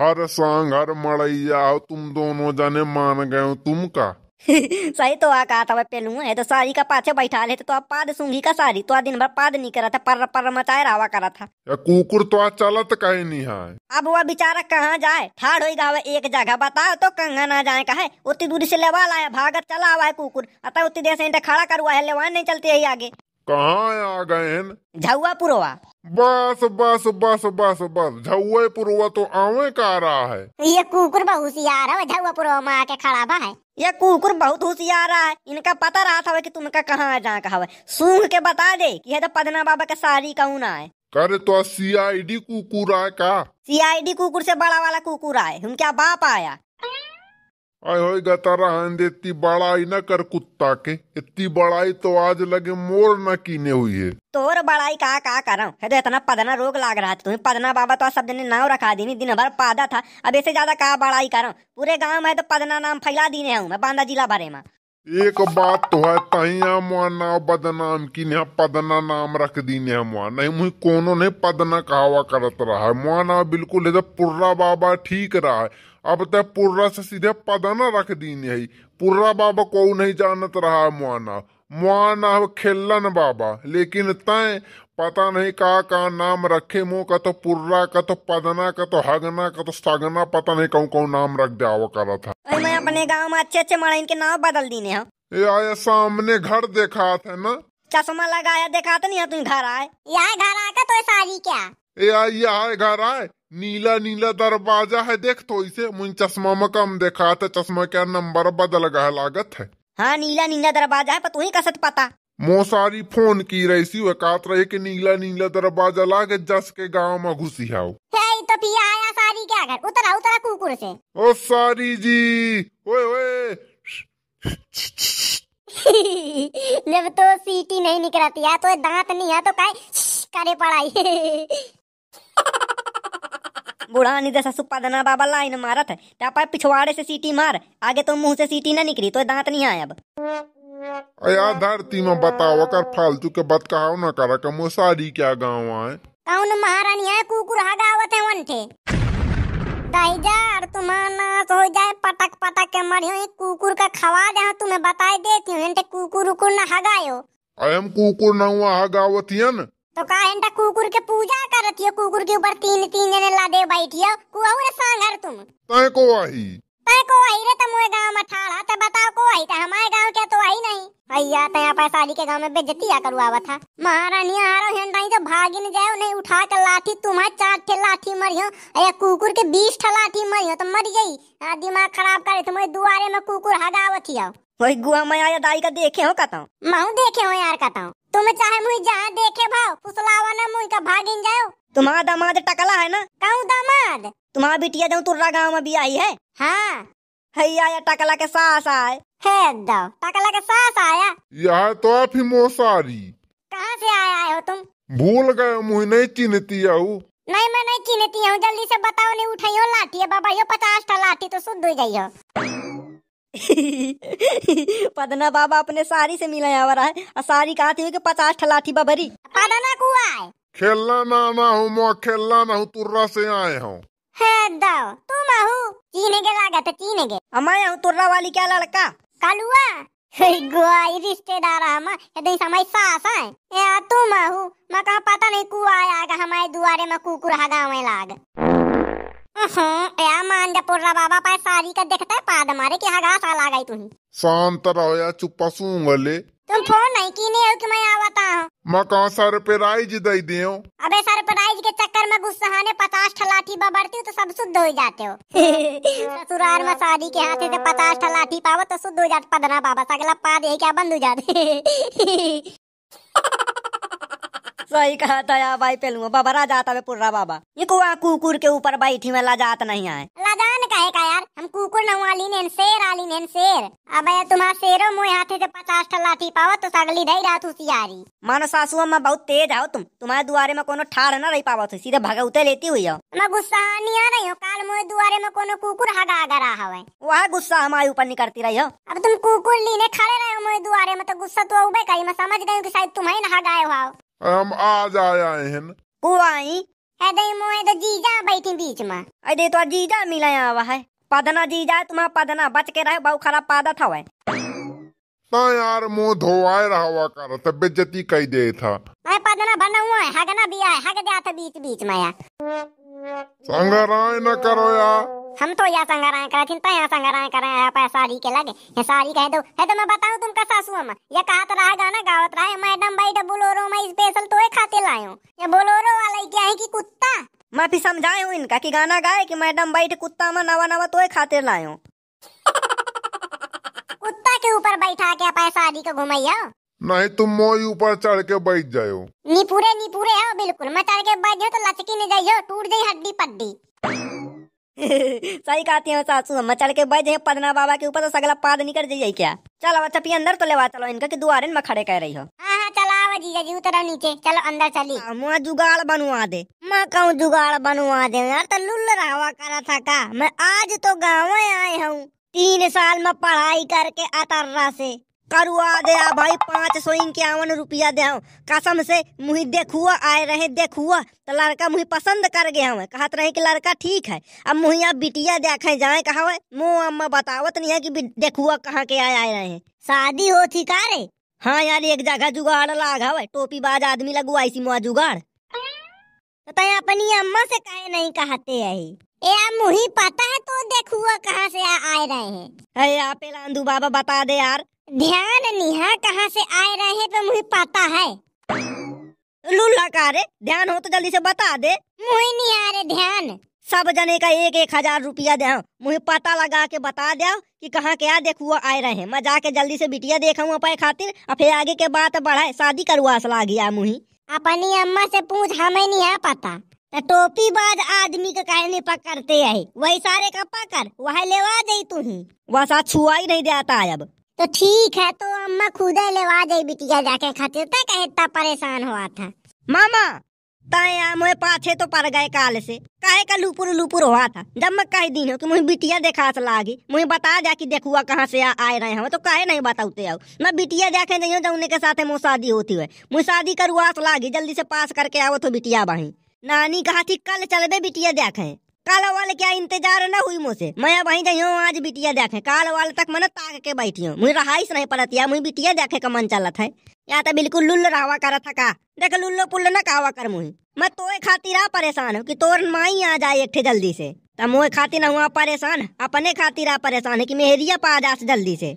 हर सांग हर मड़ैया तुम दोनों जाने मान गए हो तुम का सही तो आ कहा था मैं पेलू है तो सारी का पाछे बैठा ले तो आप पाद सूंगी का सारी तो दिन भर पाद नहीं करा था पर पर मचाए रावा करा था कुकुर तो आज चला तो कहीं नहीं है अब वह बेचारा कहाँ जाए ठाड़ होगा एक जगह बताओ तो कंगा ना जाए कहे उतनी दूरी से लेवा लाया भागत चला हुआ है कुकुर अतः उतनी देर से खड़ा करुआ है लेवा नहीं चलते यही आगे कहाँ आ गए झुआ पुरवा बस बस बस बस बस झुए पुरवा तो आवे का रहा है ये कुकुर बहुत होशियार है झुआ पुरवा में आके खड़ा बा है ये कुकुर बहुत होशियार है इनका पता रहा था कि का कहाँ जा कहा है सूंघ के बता दे कि यह तो पदना बाबा का सारी कौन है करे तो सी आई डी कुकुर आए का डी कुकुर से बड़ा वाला कुकुर आए हम क्या बाप आया आय होय गतारा हंदे इतनी बड़ाई ना कर कुत्ता के इतनी बड़ाई तो आज लगे मोर ना कीने हुई है तोर बड़ाई का का कर है तो इतना पदना रोग लाग रहा था तुम्हें पदना बाबा तो सब दिन नाव रखा दी दिन भर पादा था अब ऐसे ज्यादा का बड़ाई करो पूरे गाँव में तो पदना नाम फैला दीने हूँ मैं बांदा जिला भरे में एक बात तो है तहिया मुआ नाव बदनाम की ने हाँ पदना नाम रख दी ने मुआ नहीं मुझे कोनो ने पदना कहावा करत रहा है मुआ नाव बिल्कुल पुर्रा बाबा ठीक रहा है अब ते पुर्रा से सीधे पदना रख दी नहीं पुर्रा बाबा को नहीं जानत रहा मुआना मुआना खेलन बाबा लेकिन तय पता नहीं का का नाम रखे मुँह का तो पुर्रा का तो पदना का तो हगना का तो सगना पता नहीं कौन कौन नाम रख दिया वो करा था मैं अपने गांव में अच्छे अच्छे मड़ा इनके नाम बदल दीने हैं यार सामने घर देखा था ना चश्मा लगाया देखा था तो नहीं तुम घर आए यहाँ घर आकर तो सारी क्या यहाँ घर आए नीला नीला दरवाजा है देख तो इसे मुन चश्मा में कम देखा था तो चश्मा का नंबर बदल गया लागत है हाँ नीला नीला दरवाजा है पर तू ही कसत पता मोसारी फोन की रही सी वे कात रहे कि नीला नीला दरवाजा लागे जस के गांव में घुसी आओ तो पिया आया सारी क्या कर उतरा उतरा कुकुर से ओ सारी जी ओए ओए जब तो सीटी नहीं निकलती है तो दांत नहीं है तो काय करे पड़ाई बुढ़ा नहीं जैसा सुप्पा दना बाबा लाइन मारत है टापा पिछवाड़े से सीटी मार आगे तो मुंह से सीटी ना निकली तो दांत नहीं आया अब अया धरती में बताओ अगर फालतू के बात कहा ना करा के मुसारी क्या गाँव आए कौन महारानी है कुकुर हगावत हाँ है वन थे दाईजार तुम्हारा हो जाए पटक पटक के मरियो एक कुकुर का खवा दे हाँ तुम्हें बताई देती हूँ कुकुर उकुर ना हगायो हाँ अयम कुकुर ना हुआ हगावत है ना तो का एंटा कुकुर के पूजा करत हो कुकुर के ऊपर तीन तीन जने लादे बैठियो कुआऊ रे सांगर तुम तय को आही तय को आही रे तमुए तो गांव में ठाड़ा त तो बताओ को आई त तो हमारे गांव के तो आई नहीं भैया तया पैसाली के गांव में बेइज्जतीया करवावा था महारानी आ रहो हैं दाई तो भागिन जाओ नहीं उठा के लाठी तुम्हें चार ठे लाठी मरियो ए कुकुर के 20 ठे लाठी मरियो तो मर गई हाँ, दिमाग खराब करे तुम्हारे दुआरे में कुकुर हगावत हियो वही गुआ मैं आया दाई का देखे हो कहता हूँ माऊ देखे हो यार कहता हूँ तुम चाहे मुई जहाँ देखे भाव फुसलावा ना मुई का भागिन जाओ तुम्हारा दामाद टकला है ना कहूँ दामाद तुम्हारा बिटिया जो तुर्रा गाँव में भी आई है हाँ है आया टकला के सास आए है दाओ टकला के सास आया यह तो आप ही मोसारी कहाँ से आया आए हो तुम भूल गए मुझे नहीं चिन्हती आऊ नहीं मैं नहीं चिन्हती हूँ जल्दी से बताओ नहीं उठाई हो लाठी है बाबा यो पचास लाठी तो शुद्ध हो जाइयो पदना बाबा अपने सारी से मिला आवा रहा है और सारी कहा थी कि पचास ठलाठी बबरी पदना कुआ खेलना मामा हूँ मो खेलना मैं तुर्रा से आए हूँ तुम आहू चीने के लागत कीने के हमारे हूँ तुर्रा वाली क्या लड़का कलुआ गुआई रिश्तेदार हम यदि समय सास है या तुम आहू मैं कहा पता नहीं कुआ आएगा हमारे दुआरे में कुकुर हगा लाग शांत रहो या चुप्पा सूंगले तुम फोन नहीं की नहीं हो कि मैं आवता हूँ मैं कहां सर पे राइज दे दे अबे सर पे राइज के चक्कर में गुस्साने पचास ठलाठी बबड़ती हूँ तो सब शुद्ध हो जाते हो ससुराल में शादी के हाथ से पचास ठलाठी पावो तो शुद्ध हो जाते पदना बाबा सगला पाद है क्या बंद हो जाते सही तो कहा था यार भाई पहलू बाबा राजा आता है पुर्रा बाबा ये कुआ कुकुर के ऊपर बैठी में लजात नहीं आए लजान का है का यार हम कुकुर नवाली ने शेर आली ने शेर अब तुम्हारा शेरो मुँह हाथे से पचास टा लाठी पावत तो सगली ढई रात होशियारी मानो सासुआ में बहुत तेज आओ तुम तुम्हारे दुआरे में कोनो ठाड़ ना रही पावत सीधे भगवते लेती हुई हो मैं गुस्सा नहीं आ रही हो काल मोए दुआरे में कोनो कुकुर हगा हगा रहा है वह गुस्सा हमारे ऊपर नहीं करती रही हो अब तुम कुकुर लीने खड़े रहे हो मोए दुआरे में तो गुस्सा तो उबे करी मैं समझ गई कि शायद तुम्हें नहा गए हुआ हम आज आया हन बुआई अरे मोए तो जीजा बैठी बीच में अरे तो जीजा मिला हुआ है पदना जीजा तुम्हारा पदना बच के रहे बहु खराब पादा था वह ना यार मो धोवाए रहा कर तब बेज्जती कई दे था मैं पदना बना हुआ है हगना भी आए हग जाता बीच बीच में यार संगराय न करो या हम तो यहाँ संगराय कर चिंता यहाँ संगराय करा यहाँ पर सारी के लगे ये सारी कह दो है तो मैं बताऊँ तुम का सासू हम ये कहा तो रहा गाना गावत तो रहा है मैडम भाई तो बोलोरो मैं स्पेशल तो खाते लायो ये बोलोरो वाला क्या है कि कुत्ता मैं भी समझाए हूँ इनका कि गाना गाए कि मैडम बैठ तो कुत्ता में नवा नवा तो खाते लाए कुत्ता के ऊपर बैठा के पैसा आदि का घुमाइया नहीं तुम मोई ऊपर चढ़ के बैठ जायो नी पूरे नी पूरे हो बिल्कुल मैं चढ़ के बैठ जाओ तो लचकी नहीं जाइयो टूट जाई हड्डी पड्डी सही कहती है सासू हम चढ़ के बैठ जाए पदना बाबा के ऊपर तो सगला पाद निकल जाइए क्या चलो अच्छा पी अंदर तो लेवा चलो इनका की दुआरे में खड़े कह रही हो हाँ हाँ नीचे चलो अंदर चली हाँ, मुआ जुगाड़ बनवा दे मैं कहूँ जुगाड़ बनवा दे यार तो लुल रहा करा था का मैं आज तो गाँव आए हूँ तीन साल में पढ़ाई करके अतर्रा से करुआ दया भाई पाँच सौ इक्यावन रुपया दे कसम से मुही देखुआ आए रहे देखुआ तो लड़का मुही पसंद कर गया हमें कहत रहे कि लड़का ठीक है अब मुही बिटिया देखे जाए कहा मुँह अम्मा बतावत नहीं है कि देखुआ कहाँ के आए आए रहे शादी हो थी का रे हाँ यार एक जगह जुगाड़ लागा हुआ टोपी बाज आदमी लगुआ इसी मुआ जुगाड़ तो अपनी अम्मा से कहे नहीं कहते यही ए मुही पता है तो देखुआ कहाँ से आए रहे हैं अरे आप बाबा बता दे यार ध्यान निहा कहाँ से आए रहे तो मुझे पता है लू का रे ध्यान हो तो जल्दी से बता दे मुहे नहीं आ रहे ध्यान सब जने का एक एक हजार रुपया दे मुहे पता लगा के बता दे कि कहाँ क्या देखू आए रहे मैं जाके जल्दी से बिटिया देखा अपने खातिर और फिर आगे के बात बढ़ाए शादी करवा सला गया मुही अपनी अम्मा से पूछ हमें नहीं है पता तो टोपी बाद आदमी का कहने पकड़ते है वही सारे का पकड़ वह लेवा दे तू ही वह छुआ ही नहीं देता है अब तो ठीक है तो अम्मा खुदे लेवा दे बिटिया जाके खातिर तक इतना परेशान हुआ था मामा ताए मोए पाछे तो पड़ गए काल से काहे का लुपुर लुपुर हुआ था जब मैं कह दी हूँ कि मुझे बिटिया देखा से लागी मुझे बता जा कि देखुआ कहाँ से आ, आए रहे हैं तो काहे नहीं बताते आओ मैं बिटिया जाके नहीं हूँ उन्हें के साथ मुँह शादी होती है मुझे शादी करुआ लागी जल्दी से पास करके आओ तो बिटिया बाही नानी कहा थी कल चलबे बिटिया देखे काल वाले क्या इंतजार न हुई मुझे मैं अब वहीं जाइयो आज बिटिया देखे काल वाले तक मैंने ताक के बैठी हूँ मुझे रहाइस नहीं पड़ती है मुझे बिटिया देखे का मन चलत है या तो बिल्कुल लुल्ल रहा कर था का देख लुल्लो पुल्लो न कहा कर मुही मैं तो खातिर आ परेशान हूँ की तोर माई आ जाए एक जल्दी से तब तो मोए खातिर हुआ परेशान अपने खातिर आ परेशान है की मेहरिया पा जा जल्दी से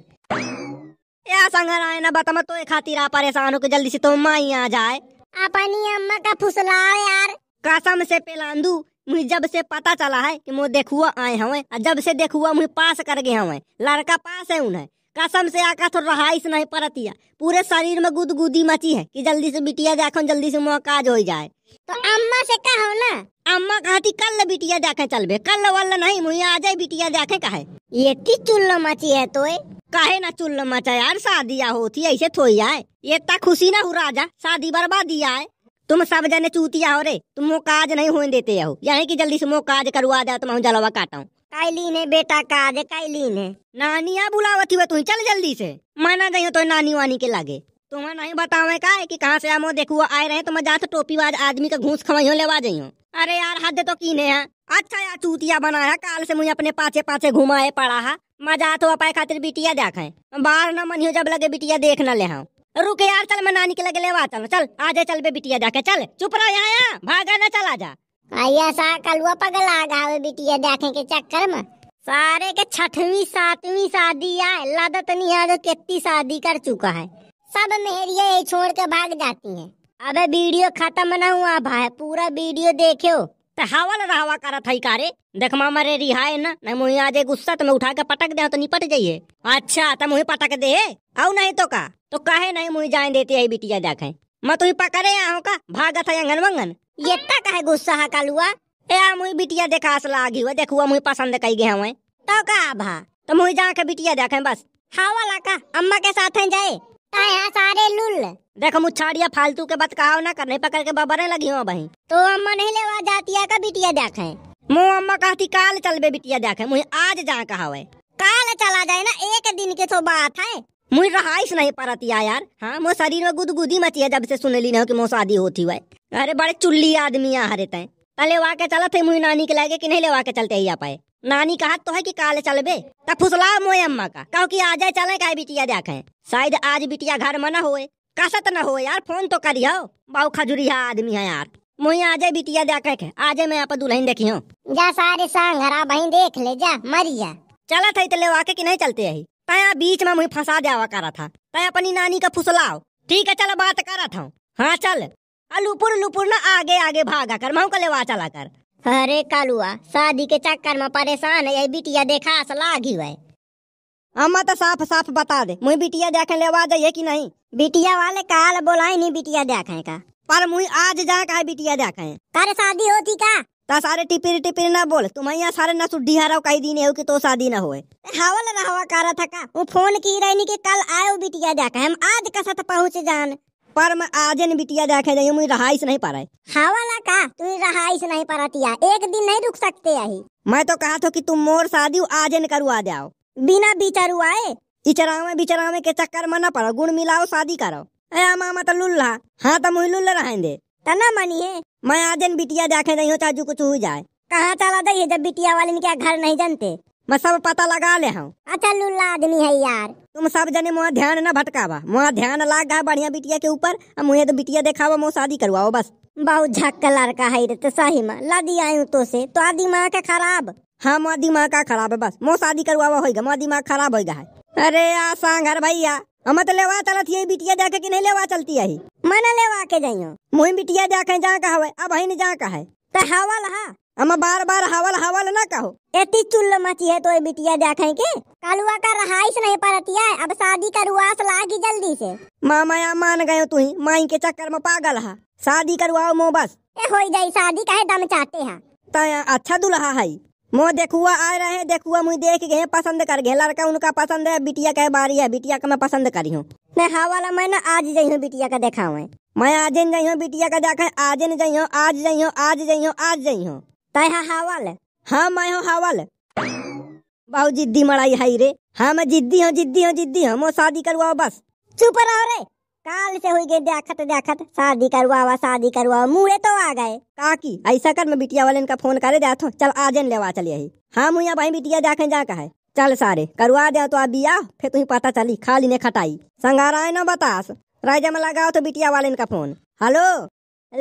या संगर आए ना बता मैं तो खातिर आ परेशान हूँ की जल्दी से तुम तो माई आ जाए अपनी अम्मा का फुसलाओ यार कसम से पेलांदू मुझे जब से पता चला है कि मुझे देखुआ आए हवे जब से देखुआ मुझे पास कर गए हुए लड़का पास है उन्हें कसम से आका तो रहाइश नहीं है पूरे शरीर में गुदगुदी मची है कि जल्दी से बिटिया देखो जल्दी से मुँह काज हो जाए तो अम्मा से कहो ना अम्मा कहती कल बिटिया देखे बे कल वल नहीं मुहे आ जाए बिटिया देखे कहे ये चुल्लो मची है तो कहे ना चुल्ल मचा यार शादिया होती ऐसे थोड़ी आए ये खुशी ना हो राजा शादी दिया है तुम सब जने चूतिया हो रे तुम वो काज नहीं होने देते हो यही की जल्दी से मो काज करवा दे मैं जलवा काटा काइलीन है बेटा काज काइलीन है नानिया बुलावती हुआ तू चल जल्दी से मैं ना गई तो नानी वानी के लागे तुम्हें नहीं बतावे का है कहाँ से आमो देखो आए रहे तुम तो जाते तो टोपी वाज आदमी का घूस खवाई लेवा जाइ अरे यार हद तो की ने अच्छा यार चूतिया बनाया काल से मुझे अपने पाचे पाचे घुमाए पड़ा है मजा तो अपाय खातिर बिटिया देखे बाहर न मनियो जब लगे बिटिया देख न ले हाँ रुक यार चल मैं नानी के लगे लेवा चल चल आजे चल बे बिटिया जाके चल चुप रहो यहाँ भागा ना चल आजा आया सा कलुआ पगल आ गावे बिटिया देखे के चक्कर में सारे के छठवीं सातवीं शादी आए लादत नहीं आज कितनी शादी कर चुका है सब मेरी यही छोड़ के भाग जाती हैं अबे वीडियो खत्म ना हुआ भाई पूरा वीडियो देखे तो हवा तहावल रहावा करत था कारे देख मामा रे रिहा है ना मैं मुही आज गुस्सा तो मैं उठा के पटक दे हाँ तो निपट जाइए अच्छा तो मुही पटक दे आओ नहीं तो का तो काहे नहीं मुही जाए देते है बिटिया देखे मैं तुही तो पकड़े आओ का भागत था यंगन वंगन ये तो काहे गुस्सा है कालुआ ए आ मुही बिटिया देखास लागी हुआ देखुआ मुही पसंद कई गए हुए तो का भा तो मुही जा के बिटिया देखे बस हावा का अम्मा के साथ जाए लगता यहाँ सारे लुल देखो मुछाड़िया फालतू के बात कहा ना करने पकड़ के बबरे लगी हो बही तो अम्मा नहीं लेवा जाती है का बिटिया देखे मुँह अम्मा कहती काल बे बिटिया देखे मुझे आज जा कहा काल चला जाए ना एक दिन के तो बात है मुझे रहाइश नहीं है यार हाँ मोर शरीर में गुदगुदी मची है जब से सुन ली नो की मोह शादी होती हुआ अरे बड़े चुल्ली आदमी हरे तय पहले वा के चलत मुझे नानी के लगे कि नहीं लेवा के चलते ही आ पाए नानी कहा तो है कि काले चलबे तब फुसला मोए अम्मा का कहो कि आ जाए चले का बिटिया देख है शायद आज बिटिया घर में न होए कसत न हो यार फोन तो करियो बहु खजुरिया आदमी है यार मुई आ जाए बिटिया देख के आज मैं मैं पर दुल्हन देखी हूँ जा सारे सांग बहन देख ले जा मरिया चला था इतले वाके की नहीं चलते यही तया बीच में मुझे फंसा जावा करा था तय अपनी नानी का फुसलाओ ठीक है चलो बात करा था हाँ चल अलूपुर लुपुर ना आगे आगे भागा कर मऊ का लेवा चला कर अरे कालुआ शादी के चक्कर में परेशान है ये बिटिया देखा लागी हुआ अम्मा तो साफ साफ बता दे मुई बिटिया देखे लेवा जाइए कि नहीं बिटिया वाले काल बोलाई नहीं बिटिया देखे का पर मुई आज जा का बिटिया देखे कर शादी होती का ता सारे टिपिर टिपिर ना बोल तुम तो यहाँ सारे ना सुड्डी हराओ कई दिन हो कि तो शादी ना होए हावल रहा करा था का वो फोन की रहनी के कल आयो बिटिया जाके हम आज कसत पहुँच जान पर मैं आजन बिटिया जाके जाइए मुझे रहाइश नहीं पा रहा है हाँ वाला का तुम रहाइश नहीं पा रहा एक दिन नहीं रुक सकते यही मैं तो कहा था कि तुम मोर शादी आज न करवा जाओ बिना बिचारू आए इचरावे बिचरावे के चक्कर में न पड़ो गुण मिलाओ शादी करो ए मामा तो लुल्ला हाँ तो मुझे लुल्ला दे तना तो मनिए मैं न बिटिया जाके नहीं होता कुछ हो जाए कहाँ चला दे जब बिटिया वाले क्या घर नहीं जानते मैं सब पता लगा ले हूँ अच्छा लुल्ला आदमी है यार तुम सब जने मुआ ध्यान ना भटकावा मुआ ध्यान लाग गा बढ़िया बिटिया के ऊपर और मुझे तो बिटिया देखावा मुँह शादी करवाओ बस बहुत झक्का लड़का है तो सही माँ लादी आयु तो से तो आ दिमाग का खराब हाँ मुआ दिमाग का खराब है बस मुँह शादी करवावा होगा मुआ दिमाग खराब होगा है अरे आ सांगर भैया तो लेवा चलत यही बिटिया जाके की नहीं लेवा चलती है मना लेवा के जाइयो मुही बिटिया जाके जहाँ का हवे अब हई जा का है तो हवा लहा हम बार बार हवल हवल ना कहो एटी चुल्ल मची है तो ये बिटिया देखे के कलुआ का रहाइश नहीं पड़ती है अब शादी का रुआस लागी जल्दी से मामा या मान गयो तू ही माई के चक्कर में पागल है शादी करवाओ मो बस ए हो जाई शादी का है दम चाहते हैं तय अच्छा दुल्हा है मो देखुआ आ रहे देखुआ मुझे देख गए पसंद कर गए लड़का उनका पसंद है बिटिया का बारी है बिटिया का मैं पसंद करी हूँ मैं वाला मैं ना आज जई हूँ बिटिया का देखा हुआ मैं आज जई हूँ बिटिया का देखा आज जई हूँ आज जई हूँ आज जई हूँ आज जई हूँ तय हा हावल हाँ मैं हूँ हावल बहु जिद्दी मड़ाई है रे हाँ मैं जिद्दी हूँ जिद्दी हूँ जिद्दी हूँ मोह शादी करवाओ बस चुप रहो रे काल से हुई गई देखत देखत शादी करवाओ शादी करवाओ मुड़े तो आ गए काकी ऐसा कर मैं बिटिया वाले इनका फोन करे जात हूँ चल आज लेवा चलिए हाँ मुँह भाई बिटिया जाके जा है चल सारे करवा दे तो आप बिया फिर तुम्हें पता चली खाली ने खटाई संगारा है ना बतास राजा में लगाओ तो बिटिया वाले इनका फोन हेलो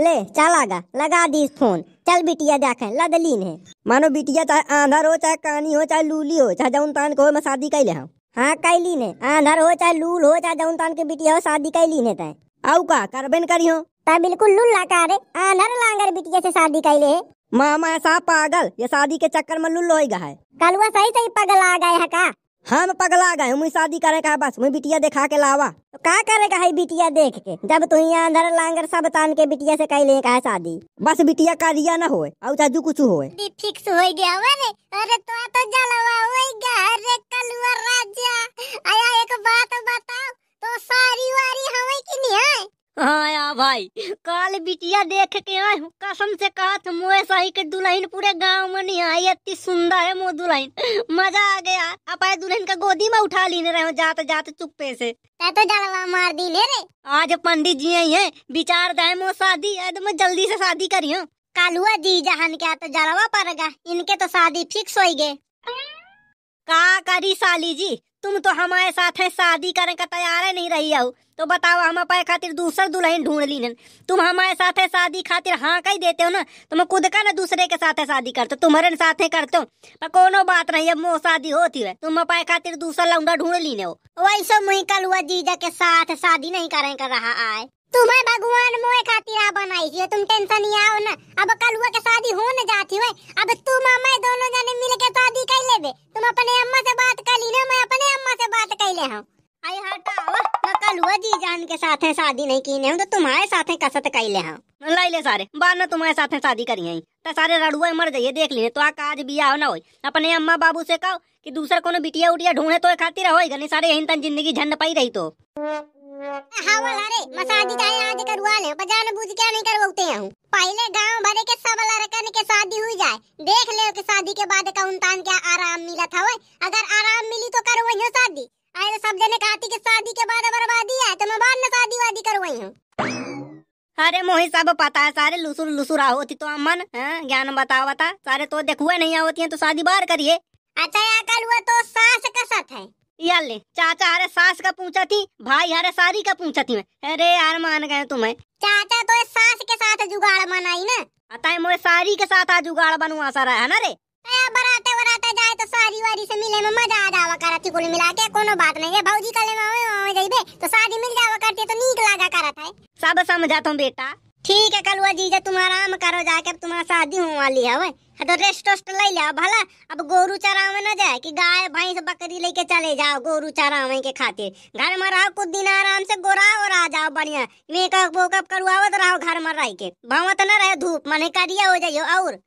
ले चलागा लगा दी फोन चल बिटिया देखे लदलीन है मानो बिटिया चाहे आंधर हो चाहे कानी हो चाहे लूली हो चाहे जौन तान को मैं शादी कैले हूँ हाँ कैली ने आंधर हो चाहे लूल हो चाहे जौन तान के बिटिया हो शादी कैली ने तय आऊ का करबेन करी हो ता बिल्कुल लूल लाका रे आंधर लांगर बिटिया से शादी कैले है मामा ऐसा पागल ये शादी के चक्कर में लुल होएगा है कलुआ सही सही पागल आ गए है का हम पगला गए मुई शादी करे का बस मुई बिटिया देखा के लावा तो का करे का है बिटिया देख के जब तू तो यहाँ अंदर लांगर सब तान के बिटिया से कहीं ले का शादी बस बिटिया का रिया ना होए और चाजू कुछ होए फिक्स हो गया अरे अरे तो आ तो जलवा हो गया अरे कलुआ राजा आया एक बात बताओ तो सारी वारी हवे कि नहीं है आया हाँ भाई काल बिटिया देख के आए कसम से कहा था मोए साही के दुल्हन पूरे गांव में नहीं आई इतनी सुंदर है मो दुल्हन मजा आ गया अब आए दुल्हन का गोदी में उठा लेने रहे हो जाते जाते चुप्पे से ते तो जलवा मार दी ले रे आज पंडित जी आई है विचार दे मो शादी मैं जल्दी से शादी करियो कालुआ जी जहान क्या तो जलवा पड़ेगा इनके तो शादी फिक्स हो गए का करी साली जी तुम तो हमारे साथ है शादी करने का तैयार नहीं रही हो तो बताओ हम अपने खातिर दूसर दुल्हन ढूंढ ली तुम हमारे साथ है शादी खातिर हाँ कही देते हो ना तो मैं खुद का ना दूसरे के साथ है शादी करते तुम्हारे साथ है करते हो पर कोनो बात नहीं अब मोह शादी होती है तुम अपने खातिर दूसरा लौंडा ढूंढ ली हो वैसे मुई कल हुआ जीजा के साथ शादी नहीं करें कर रहा आए तुम्हें भगवान मोए खातिर आ बनाई थी तुम टेंशन नहीं आओ ना अब कल हुआ के शादी हो न जाती है अब तुम और मैं दोनों जाने मिल के शादी कर लेबे तुम अपने अम्मा से बात कर ली ना मैं अपने अम्मा से बात कर ले हूं आई हटाओ ना कल हुआ जी जान के साथ है शादी नहीं कीने हूं तो तुम्हारे साथ है कसत कर ले हूं ले ले सारे बाद में तुम्हारे साथ में शादी करी है तो सारे रड़ुए मर जाइए देख लीने तो आज भी आओ ना हो अपने अम्मा बाबू से कहो कि दूसरा कोनो बिटिया उटिया ढूंढे तो खातिर होएगा नहीं सारे यही तन जिंदगी झंड पाई रही तो हावल हाँ, मसादी चाहे आज करवा ले क्या नहीं करवाते पहले गांव भरे के सब लड़कन के शादी हुई जाए देख ले के शादी के बाद क्या आराम मिला था अगर आराम मिली तो हो शादी तो सब जने कहती शादी के बाद बर्बादी है तो मैं बाद में शादी वादी अरे मोहित साहब पता है सारे लुसुर लुसुरा होती तो अमन ज्ञान बताओ बता सारे तो देखुए नहीं होती है तो शादी बार करिए अच्छा हुआ तो सास कसत है या ले चाचा हरे सास का पूछा थी भाई हरे सारी का पूछा थी मैं अरे यार मान गए तुम्हें चाचा तो सास के साथ जुगाड़ मनाई ना अतः मोए सारी के साथ आज जुगाड़ बनवा सा रहा है ना रे बराते बराते जाए तो सारी वारी से मिले में मजा आ जावा करा थी कुल मिला के कोनो बात नहीं है भौजी कल मावे मावे जाइबे तो शादी मिल जावा करती तो नीक लागा करा था सब समझा तुम बेटा ठीक है कलुआ जीजा तुम आराम करो जाके अब तुम्हारा शादी होने वाली है वे हाँ, तो रेस्ट वेस्ट ले लिया भला अब गोरू चरावे ना जाए कि गाय भैंस बकरी लेके चले जाओ गोरू चरावे के खातिर घर में रहो कुछ दिन आराम से गोरा और आ जाओ बढ़िया मेकअप वोकअप करवाओ तो रहो घर में रह के भाव तो न रहे धूप मने करिया हो जाइयो और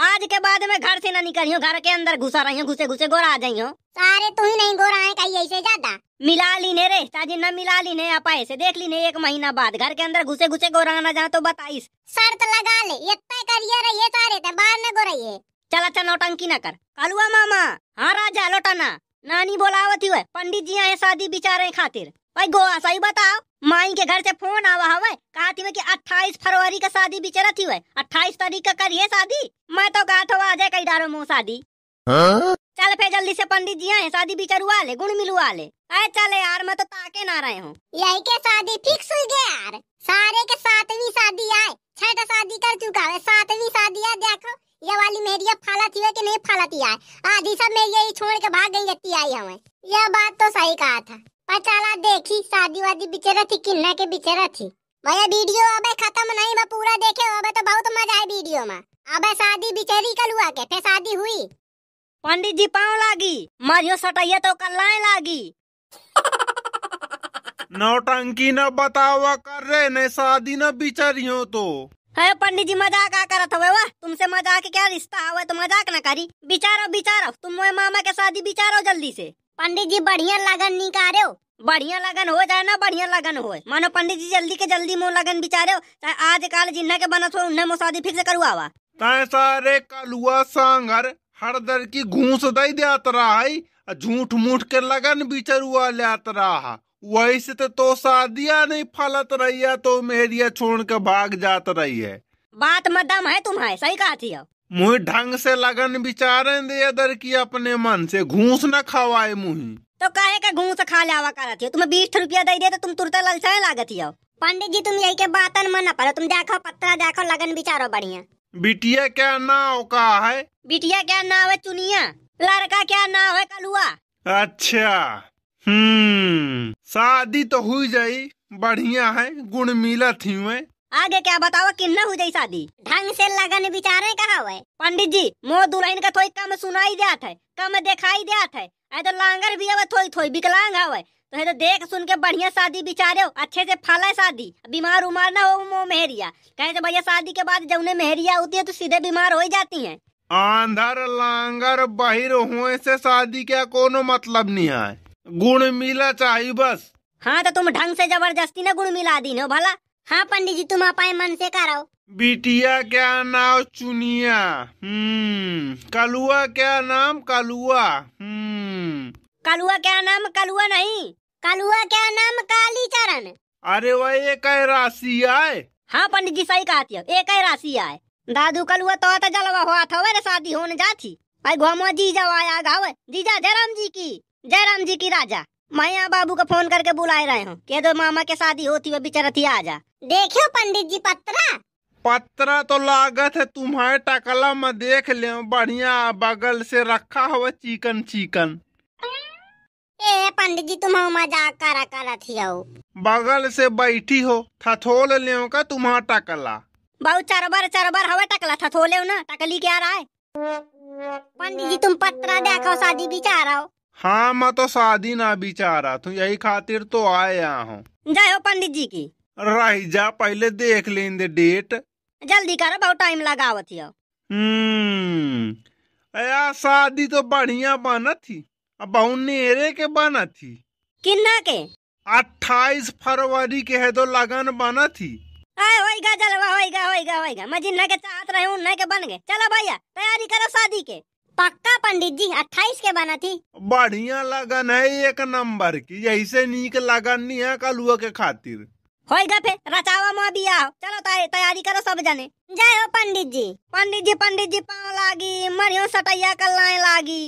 आज के बाद मैं घर से ना निकलियो घर के अंदर घुसा रही हूँ घुसे घुसे गोरा आ जाइयो सारे तू ही नहीं गोरा है कहीं ऐसे ज्यादा मिला ली ने रे ताजी न मिला ली ने आप ऐसे देख ली ने एक महीना बाद घर के अंदर घुसे घुसे गोरा आना जा तो बताइस शर्त लगा ले ये तय रही है सारे बाहर न गोराइए चल अच्छा नौटंकी न कर कालुआ मामा हाँ राजा लौटाना नानी बोलावती हुए पंडित जी आए शादी बिचारे खातिर भाई गोवा सही बताओ माई के घर से फोन आवा हवे कहा थी मैं कि 28 फरवरी का शादी बिचरा थी वे अट्ठाईस तारीख का करिए शादी मैं तो गात हुआ आ जाए कई डारो मुँह शादी चल फिर जल्दी से पंडित जी आए शादी बिचरुआ ले गुण मिलुआ ले अरे चले यार मैं तो ताके ना रहे हूँ यही के शादी फिक्स हुई गया यार सारे के सातवीं शादी आए छठ शादी कर चुका है सातवीं शादी है देखो ये वाली मेरी अब फालती है कि नहीं फालती आए आधी सब मेरी यही छोड़ के भाग गई रहती आई हमें यह बात तो सही कहा था चला देखी शादी वादी बिचेरा थी किन्ना के बिचेरा थी भैया वीडियो अबे खत्म नहीं बा पूरा देखे अबे तो बहुत मजा आई वीडियो में अबे शादी बिचेरी कल हुआ के फिर शादी हुई पंडित जी पाँव लागी मारियो सटैया तो कल्लाए लागी नौटंकी न बतावा कर रहे न शादी न बिचरियो तो है पंडित जी मजाक आ करत हुए वाह तुमसे मजाक क्या रिश्ता हुआ तो मजाक ना करी बिचारो बिचारो तुम मोए मामा के शादी बिचारो जल्दी से पंडित जी बढ़िया लगन निकारे हो बढ़िया लगन हो जाए ना बढ़िया लगन हो मानो पंडित जी जल्दी के जल्दी मो लगन बिचारे चाहे आज काल जिन्ना के बनत हो उन्हें मोसादी फिक्स करवावा तय सारे कलुआ सांगर हर दर की घूस दई देत रहा झूठ मूठ के लगन बिचरुआ लेत रहा से तो, तो शादिया नहीं फलत रही है तो मेरिया छोड़ के भाग जात रही है बात मत दम है तुम्हारे सही कहा थी मुही ढंग से लगन बिचारे दे दर की अपने मन से घूस न खवाए मुही तो कहे का घूस खा लावा करत हो तुम बीस रुपया दे दे तो तुम तुरते ललचाए लागत हो पंडित जी तुम यही के बातन मन पर तुम देखो पत्रा देखो लगन बिचारो बढ़िया बिटिया क्या नाव का है बिटिया क्या नाव है चुनिया लड़का क्या नाव है कलुआ अच्छा हम्म शादी तो हुई जाई बढ़िया है गुण मिला थी वे आगे क्या बताओ किन्ना हो जाई शादी ढंग से लगन विचारे कहा हुए पंडित जी मोह दुल्हन का थोड़ी कम सुनाई जात है कम दिखाई जात है तो लांगर भी आवे थोड़ी थोड़ी विकलांग आवे तो है तो देख सुन के बढ़िया शादी बिचारे हो अच्छे से फल है शादी बीमार उमार ना हो वो मेहरिया कहे तो भैया शादी के बाद जब उन्हें मेहरिया होती है तो सीधे बीमार हो ही जाती है आंधर लांगर बहिर हुए से शादी का कोनो मतलब नहीं है गुण मिला चाहिए बस हाँ तो तुम ढंग से जबरदस्ती ना गुण मिला दी हो भला हाँ पंडित जी तुम आप मन से कराओ बिटिया क्या नाम चुनिया हम्म कलुआ क्या नाम कलुआ हम्म कलुआ क्या नाम कलुआ नहीं कलुआ क्या नाम काली चरण अरे वह एक राशि आए हाँ पंडित जी सही कहती है एक राशि आए दादू कलुआ तो जलवा हुआ था वे शादी होने जाती भाई घोमो जीजा आया गावे जीजा जयराम जी की जयराम जी की राजा माया बाबू को फोन करके बुलाए रहे हूँ के दो मामा के शादी होती है बिचरती थी आजा देखियो पंडित जी पत्रा पत्रा तो लागत है तुम्हारे टकला में देख ले बढ़िया बगल से रखा हुआ चिकन चिकन पंडित जी तुम मजाक करा करा थी बगल से बैठी हो थथोल ले का तुम्हारा टकला बहु चरबर चरबर हवा टकला थथोले ना टकली क्या रहा है पंडित जी तुम पत्रा देखो शादी बिचारा हो हाँ मैं तो शादी ना बिचारा तू तो यही खातिर तो आया हूँ जय हो पंडित जी की रही जा पहले देख लेंगे डेट जल्दी करो बहुत टाइम लगाओ थी हम्म, शादी तो बढ़िया बनत थी अब एरे के बना थी किन्ना के अट्ठाईस फरवरी के है तो लगन बना थी आए होएगा जलवा होएगा होएगा होएगा मैं जिन्ना के चाहत रहे हूं के बन गए चलो भैया तैयारी करो शादी के पक्का पंडित जी अट्ठाईस के बना थी बढ़िया लगन है एक नंबर की यही से नीक लगन नहीं है कलुआ के खातिर होएगा फे रचावा माँ आओ चलो तैयारी करो सब जने जय हो पंडित जी पंडित जी पंडित जी पाँव लागी मरियो सटैया कर लाए लागी